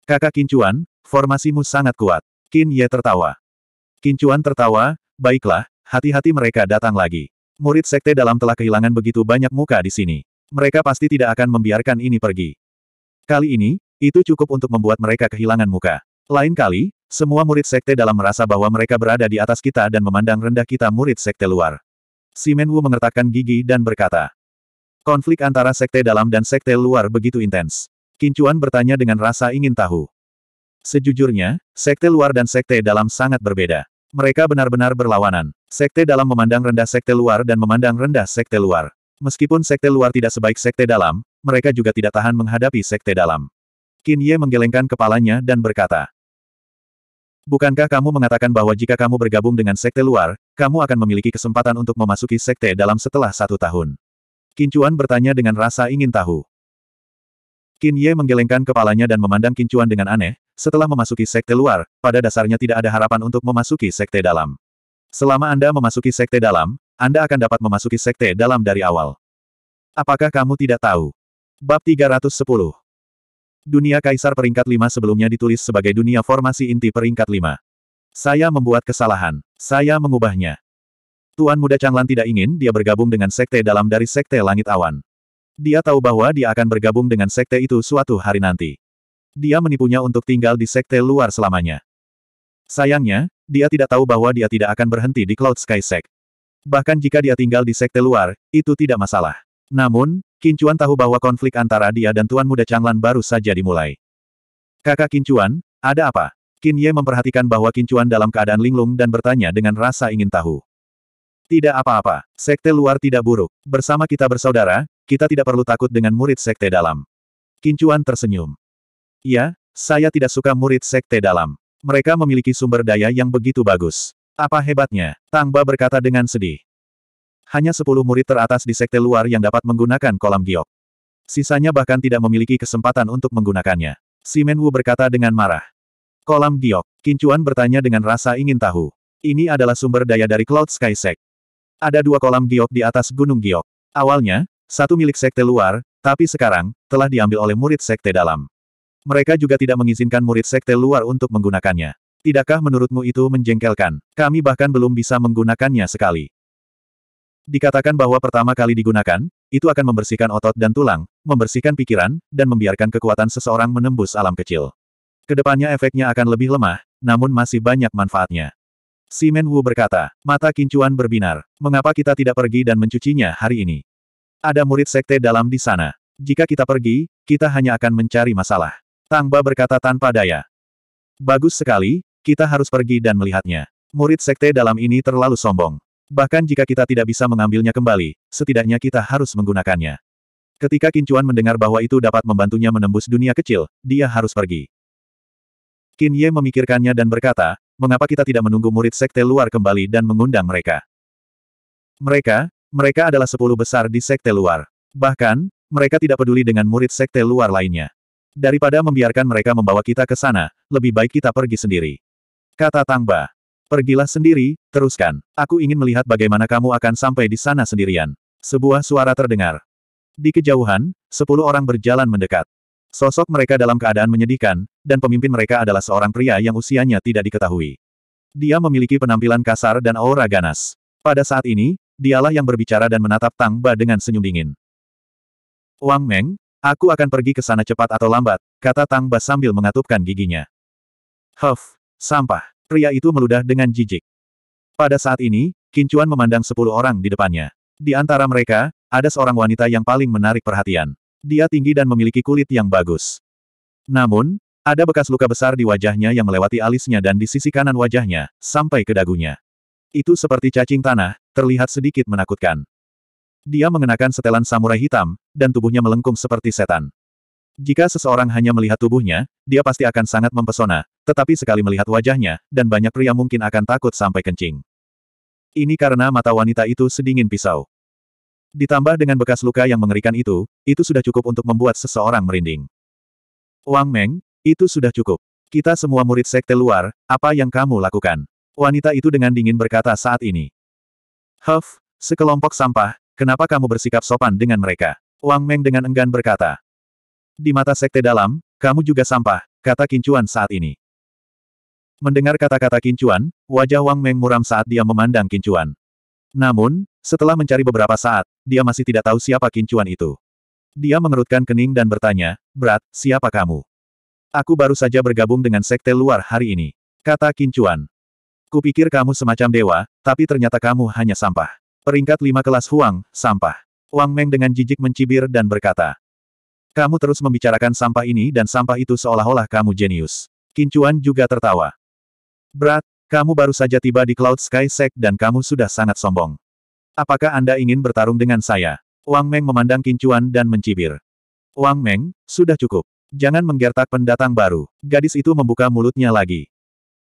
[SPEAKER 1] Kakak Kincuan, formasimu sangat kuat. Qin Ye tertawa. Kincuan tertawa, baiklah, hati-hati mereka datang lagi. Murid sekte dalam telah kehilangan begitu banyak muka di sini. Mereka pasti tidak akan membiarkan ini pergi. Kali ini, itu cukup untuk membuat mereka kehilangan muka. Lain kali, semua murid sekte dalam merasa bahwa mereka berada di atas kita dan memandang rendah kita murid sekte luar. Simen Wu mengertakkan gigi dan berkata, Konflik antara sekte dalam dan sekte luar begitu intens. Kincuan bertanya dengan rasa ingin tahu. Sejujurnya, sekte luar dan sekte dalam sangat berbeda. Mereka benar-benar berlawanan. Sekte dalam memandang rendah sekte luar dan memandang rendah sekte luar. Meskipun sekte luar tidak sebaik sekte dalam, mereka juga tidak tahan menghadapi sekte dalam. Qin Ye menggelengkan kepalanya dan berkata, Bukankah kamu mengatakan bahwa jika kamu bergabung dengan sekte luar, kamu akan memiliki kesempatan untuk memasuki sekte dalam setelah satu tahun? Kincuan bertanya dengan rasa ingin tahu. Qin Ye menggelengkan kepalanya dan memandang Kincuan dengan aneh, setelah memasuki sekte luar, pada dasarnya tidak ada harapan untuk memasuki sekte dalam. Selama Anda memasuki sekte dalam, Anda akan dapat memasuki sekte dalam dari awal. Apakah kamu tidak tahu? Bab 310 Dunia Kaisar peringkat 5 sebelumnya ditulis sebagai dunia formasi inti peringkat 5. Saya membuat kesalahan. Saya mengubahnya. Tuan Muda Changlan tidak ingin dia bergabung dengan sekte dalam dari sekte Langit Awan. Dia tahu bahwa dia akan bergabung dengan sekte itu suatu hari nanti. Dia menipunya untuk tinggal di sekte luar selamanya. Sayangnya, dia tidak tahu bahwa dia tidak akan berhenti di Cloud Sky Sect. Bahkan jika dia tinggal di sekte luar, itu tidak masalah. Namun, Kincuan tahu bahwa konflik antara dia dan Tuan Muda Changlan baru saja dimulai. Kakak Kincuan, ada apa? Qin Ye memperhatikan bahwa Kincuan dalam keadaan linglung dan bertanya dengan rasa ingin tahu. Tidak apa-apa, sekte luar tidak buruk. Bersama kita bersaudara, kita tidak perlu takut dengan murid sekte dalam. Kincuan tersenyum. Ya, saya tidak suka murid sekte dalam. Mereka memiliki sumber daya yang begitu bagus. Apa hebatnya? Tangba berkata dengan sedih. Hanya sepuluh murid teratas di sekte luar yang dapat menggunakan kolam giok. Sisanya bahkan tidak memiliki kesempatan untuk menggunakannya. Simen Wu berkata dengan marah. Kolam giok, Kincuan bertanya dengan rasa ingin tahu. Ini adalah sumber daya dari Cloud Sky Sect. Ada dua kolam giok di atas Gunung Giok. Awalnya, satu milik sekte luar, tapi sekarang, telah diambil oleh murid sekte dalam. Mereka juga tidak mengizinkan murid sekte luar untuk menggunakannya. Tidakkah menurutmu itu menjengkelkan? Kami bahkan belum bisa menggunakannya sekali. Dikatakan bahwa pertama kali digunakan, itu akan membersihkan otot dan tulang, membersihkan pikiran, dan membiarkan kekuatan seseorang menembus alam kecil. Kedepannya efeknya akan lebih lemah, namun masih banyak manfaatnya. Si Men Wu berkata, mata kincuan berbinar, mengapa kita tidak pergi dan mencucinya hari ini? Ada murid sekte dalam di sana. Jika kita pergi, kita hanya akan mencari masalah. Tang Ba berkata tanpa daya. Bagus sekali, kita harus pergi dan melihatnya. Murid sekte dalam ini terlalu sombong. Bahkan jika kita tidak bisa mengambilnya kembali, setidaknya kita harus menggunakannya. Ketika Kincuan mendengar bahwa itu dapat membantunya menembus dunia kecil, dia harus pergi. Qin Ye memikirkannya dan berkata, mengapa kita tidak menunggu murid sekte luar kembali dan mengundang mereka? Mereka, mereka adalah sepuluh besar di sekte luar. Bahkan, mereka tidak peduli dengan murid sekte luar lainnya. Daripada membiarkan mereka membawa kita ke sana, lebih baik kita pergi sendiri. Kata Tangba. Pergilah sendiri, teruskan. Aku ingin melihat bagaimana kamu akan sampai di sana sendirian. Sebuah suara terdengar. Di kejauhan, sepuluh orang berjalan mendekat. Sosok mereka dalam keadaan menyedihkan, dan pemimpin mereka adalah seorang pria yang usianya tidak diketahui. Dia memiliki penampilan kasar dan aura ganas. Pada saat ini, dialah yang berbicara dan menatap Tang Ba dengan senyum dingin. Wang Meng, aku akan pergi ke sana cepat atau lambat, kata Tang Ba sambil mengatupkan giginya. Huff, sampah. Pria itu meludah dengan jijik. Pada saat ini, Kincuan memandang sepuluh orang di depannya. Di antara mereka, ada seorang wanita yang paling menarik perhatian. Dia tinggi dan memiliki kulit yang bagus. Namun, ada bekas luka besar di wajahnya yang melewati alisnya dan di sisi kanan wajahnya, sampai ke dagunya. Itu seperti cacing tanah, terlihat sedikit menakutkan. Dia mengenakan setelan samurai hitam, dan tubuhnya melengkung seperti setan. Jika seseorang hanya melihat tubuhnya, dia pasti akan sangat mempesona, tetapi sekali melihat wajahnya, dan banyak pria mungkin akan takut sampai kencing. Ini karena mata wanita itu sedingin pisau. Ditambah dengan bekas luka yang mengerikan itu, itu sudah cukup untuk membuat seseorang merinding. Wang Meng, itu sudah cukup. Kita semua murid sekte luar, apa yang kamu lakukan? Wanita itu dengan dingin berkata saat ini. Huff, sekelompok sampah, kenapa kamu bersikap sopan dengan mereka? Wang Meng dengan enggan berkata. Di mata sekte dalam, kamu juga sampah, kata Kincuan saat ini. Mendengar kata-kata Kincuan, wajah Wang Meng muram saat dia memandang Kincuan. Namun, setelah mencari beberapa saat, dia masih tidak tahu siapa kincuan itu. Dia mengerutkan kening dan bertanya, Brat, siapa kamu? Aku baru saja bergabung dengan sekte luar hari ini. Kata kincuan. Kupikir kamu semacam dewa, tapi ternyata kamu hanya sampah. Peringkat lima kelas Huang, sampah. Wang Meng dengan jijik mencibir dan berkata. Kamu terus membicarakan sampah ini dan sampah itu seolah-olah kamu jenius. Kincuan juga tertawa. brat kamu baru saja tiba di Cloud Sky Sect dan kamu sudah sangat sombong. Apakah Anda ingin bertarung dengan saya? Wang Meng memandang Kincuan dan mencibir. Wang Meng, sudah cukup. Jangan menggertak pendatang baru. Gadis itu membuka mulutnya lagi.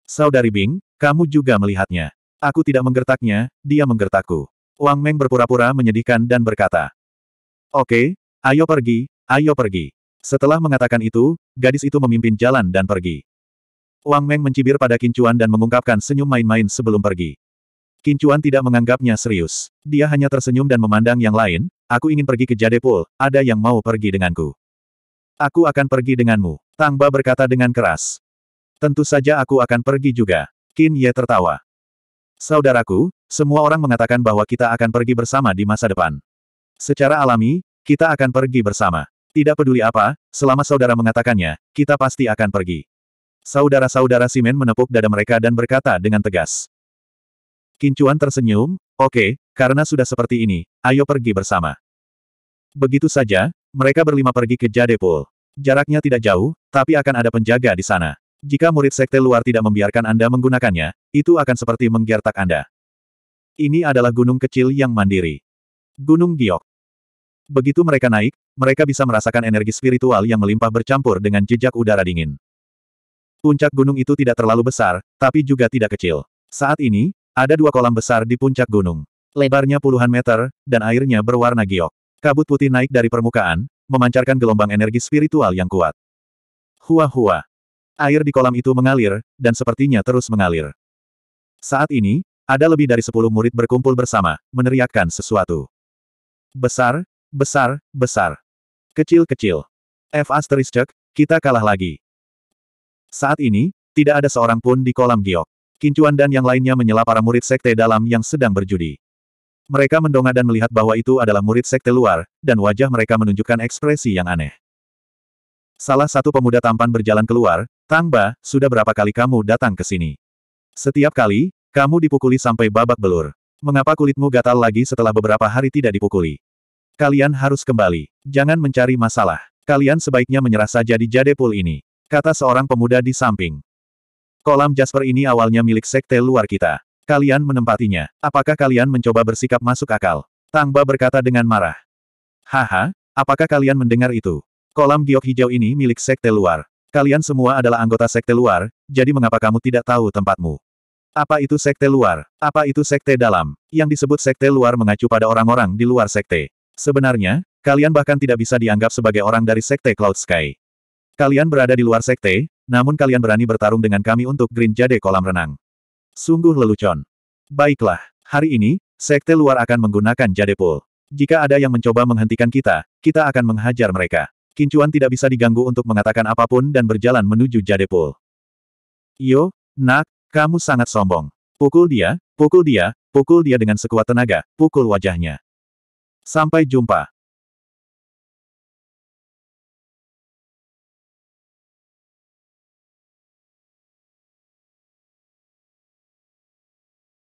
[SPEAKER 1] Saudari Bing, kamu juga melihatnya. Aku tidak menggertaknya, dia menggertakku. Wang Meng berpura-pura menyedihkan dan berkata. Oke, ayo pergi, ayo pergi. Setelah mengatakan itu, gadis itu memimpin jalan dan pergi. Wang Meng mencibir pada Kincuan dan mengungkapkan senyum main-main sebelum pergi. Kincuan tidak menganggapnya serius. Dia hanya tersenyum dan memandang yang lain, aku ingin pergi ke Jade Pool, ada yang mau pergi denganku. Aku akan pergi denganmu, Tang Ba berkata dengan keras. Tentu saja aku akan pergi juga. Qin Ye tertawa. Saudaraku, semua orang mengatakan bahwa kita akan pergi bersama di masa depan. Secara alami, kita akan pergi bersama. Tidak peduli apa, selama saudara mengatakannya, kita pasti akan pergi. Saudara-saudara Simen menepuk dada mereka dan berkata dengan tegas. Kincuan tersenyum, oke, okay, karena sudah seperti ini, ayo pergi bersama. Begitu saja, mereka berlima pergi ke Jadepul. Jaraknya tidak jauh, tapi akan ada penjaga di sana. Jika murid sekte luar tidak membiarkan Anda menggunakannya, itu akan seperti menggertak Anda. Ini adalah gunung kecil yang mandiri. Gunung Giok. Begitu mereka naik, mereka bisa merasakan energi spiritual yang melimpah bercampur dengan jejak udara dingin. Puncak gunung itu tidak terlalu besar, tapi juga tidak kecil. Saat ini, ada dua kolam besar di puncak gunung. Lebarnya puluhan meter, dan airnya berwarna giok. Kabut putih naik dari permukaan, memancarkan gelombang energi spiritual yang kuat. Hua-hua. Air di kolam itu mengalir, dan sepertinya terus mengalir. Saat ini, ada lebih dari sepuluh murid berkumpul bersama, meneriakkan sesuatu. Besar, besar, besar. Kecil-kecil. F asterisk, kita kalah lagi. Saat ini, tidak ada seorang pun di kolam giok. Kincuan dan yang lainnya menyela para murid sekte dalam yang sedang berjudi. Mereka mendongak dan melihat bahwa itu adalah murid sekte luar, dan wajah mereka menunjukkan ekspresi yang aneh. Salah satu pemuda tampan berjalan keluar, Tangba, sudah berapa kali kamu datang ke sini? Setiap kali, kamu dipukuli sampai babak belur. Mengapa kulitmu gatal lagi setelah beberapa hari tidak dipukuli? Kalian harus kembali. Jangan mencari masalah. Kalian sebaiknya menyerah saja di jade ini. Kata seorang pemuda di samping. Kolam Jasper ini awalnya milik sekte luar kita. Kalian menempatinya. Apakah kalian mencoba bersikap masuk akal? Tangba berkata dengan marah. Haha, apakah kalian mendengar itu? Kolam giok hijau ini milik sekte luar. Kalian semua adalah anggota sekte luar, jadi mengapa kamu tidak tahu tempatmu? Apa itu sekte luar? Apa itu sekte dalam? Yang disebut sekte luar mengacu pada orang-orang di luar sekte. Sebenarnya, kalian bahkan tidak bisa dianggap sebagai orang dari sekte Cloud Sky. Kalian berada di luar sekte, namun kalian berani bertarung dengan kami untuk Green Jade kolam renang. Sungguh lelucon. Baiklah, hari ini, sekte luar akan menggunakan Jade Pool. Jika ada yang mencoba menghentikan kita, kita akan menghajar mereka. Kincuan tidak bisa diganggu untuk mengatakan apapun dan berjalan menuju Jade Pool. Yo, nak, kamu sangat sombong. Pukul dia, pukul dia, pukul dia dengan sekuat tenaga, pukul wajahnya. Sampai jumpa.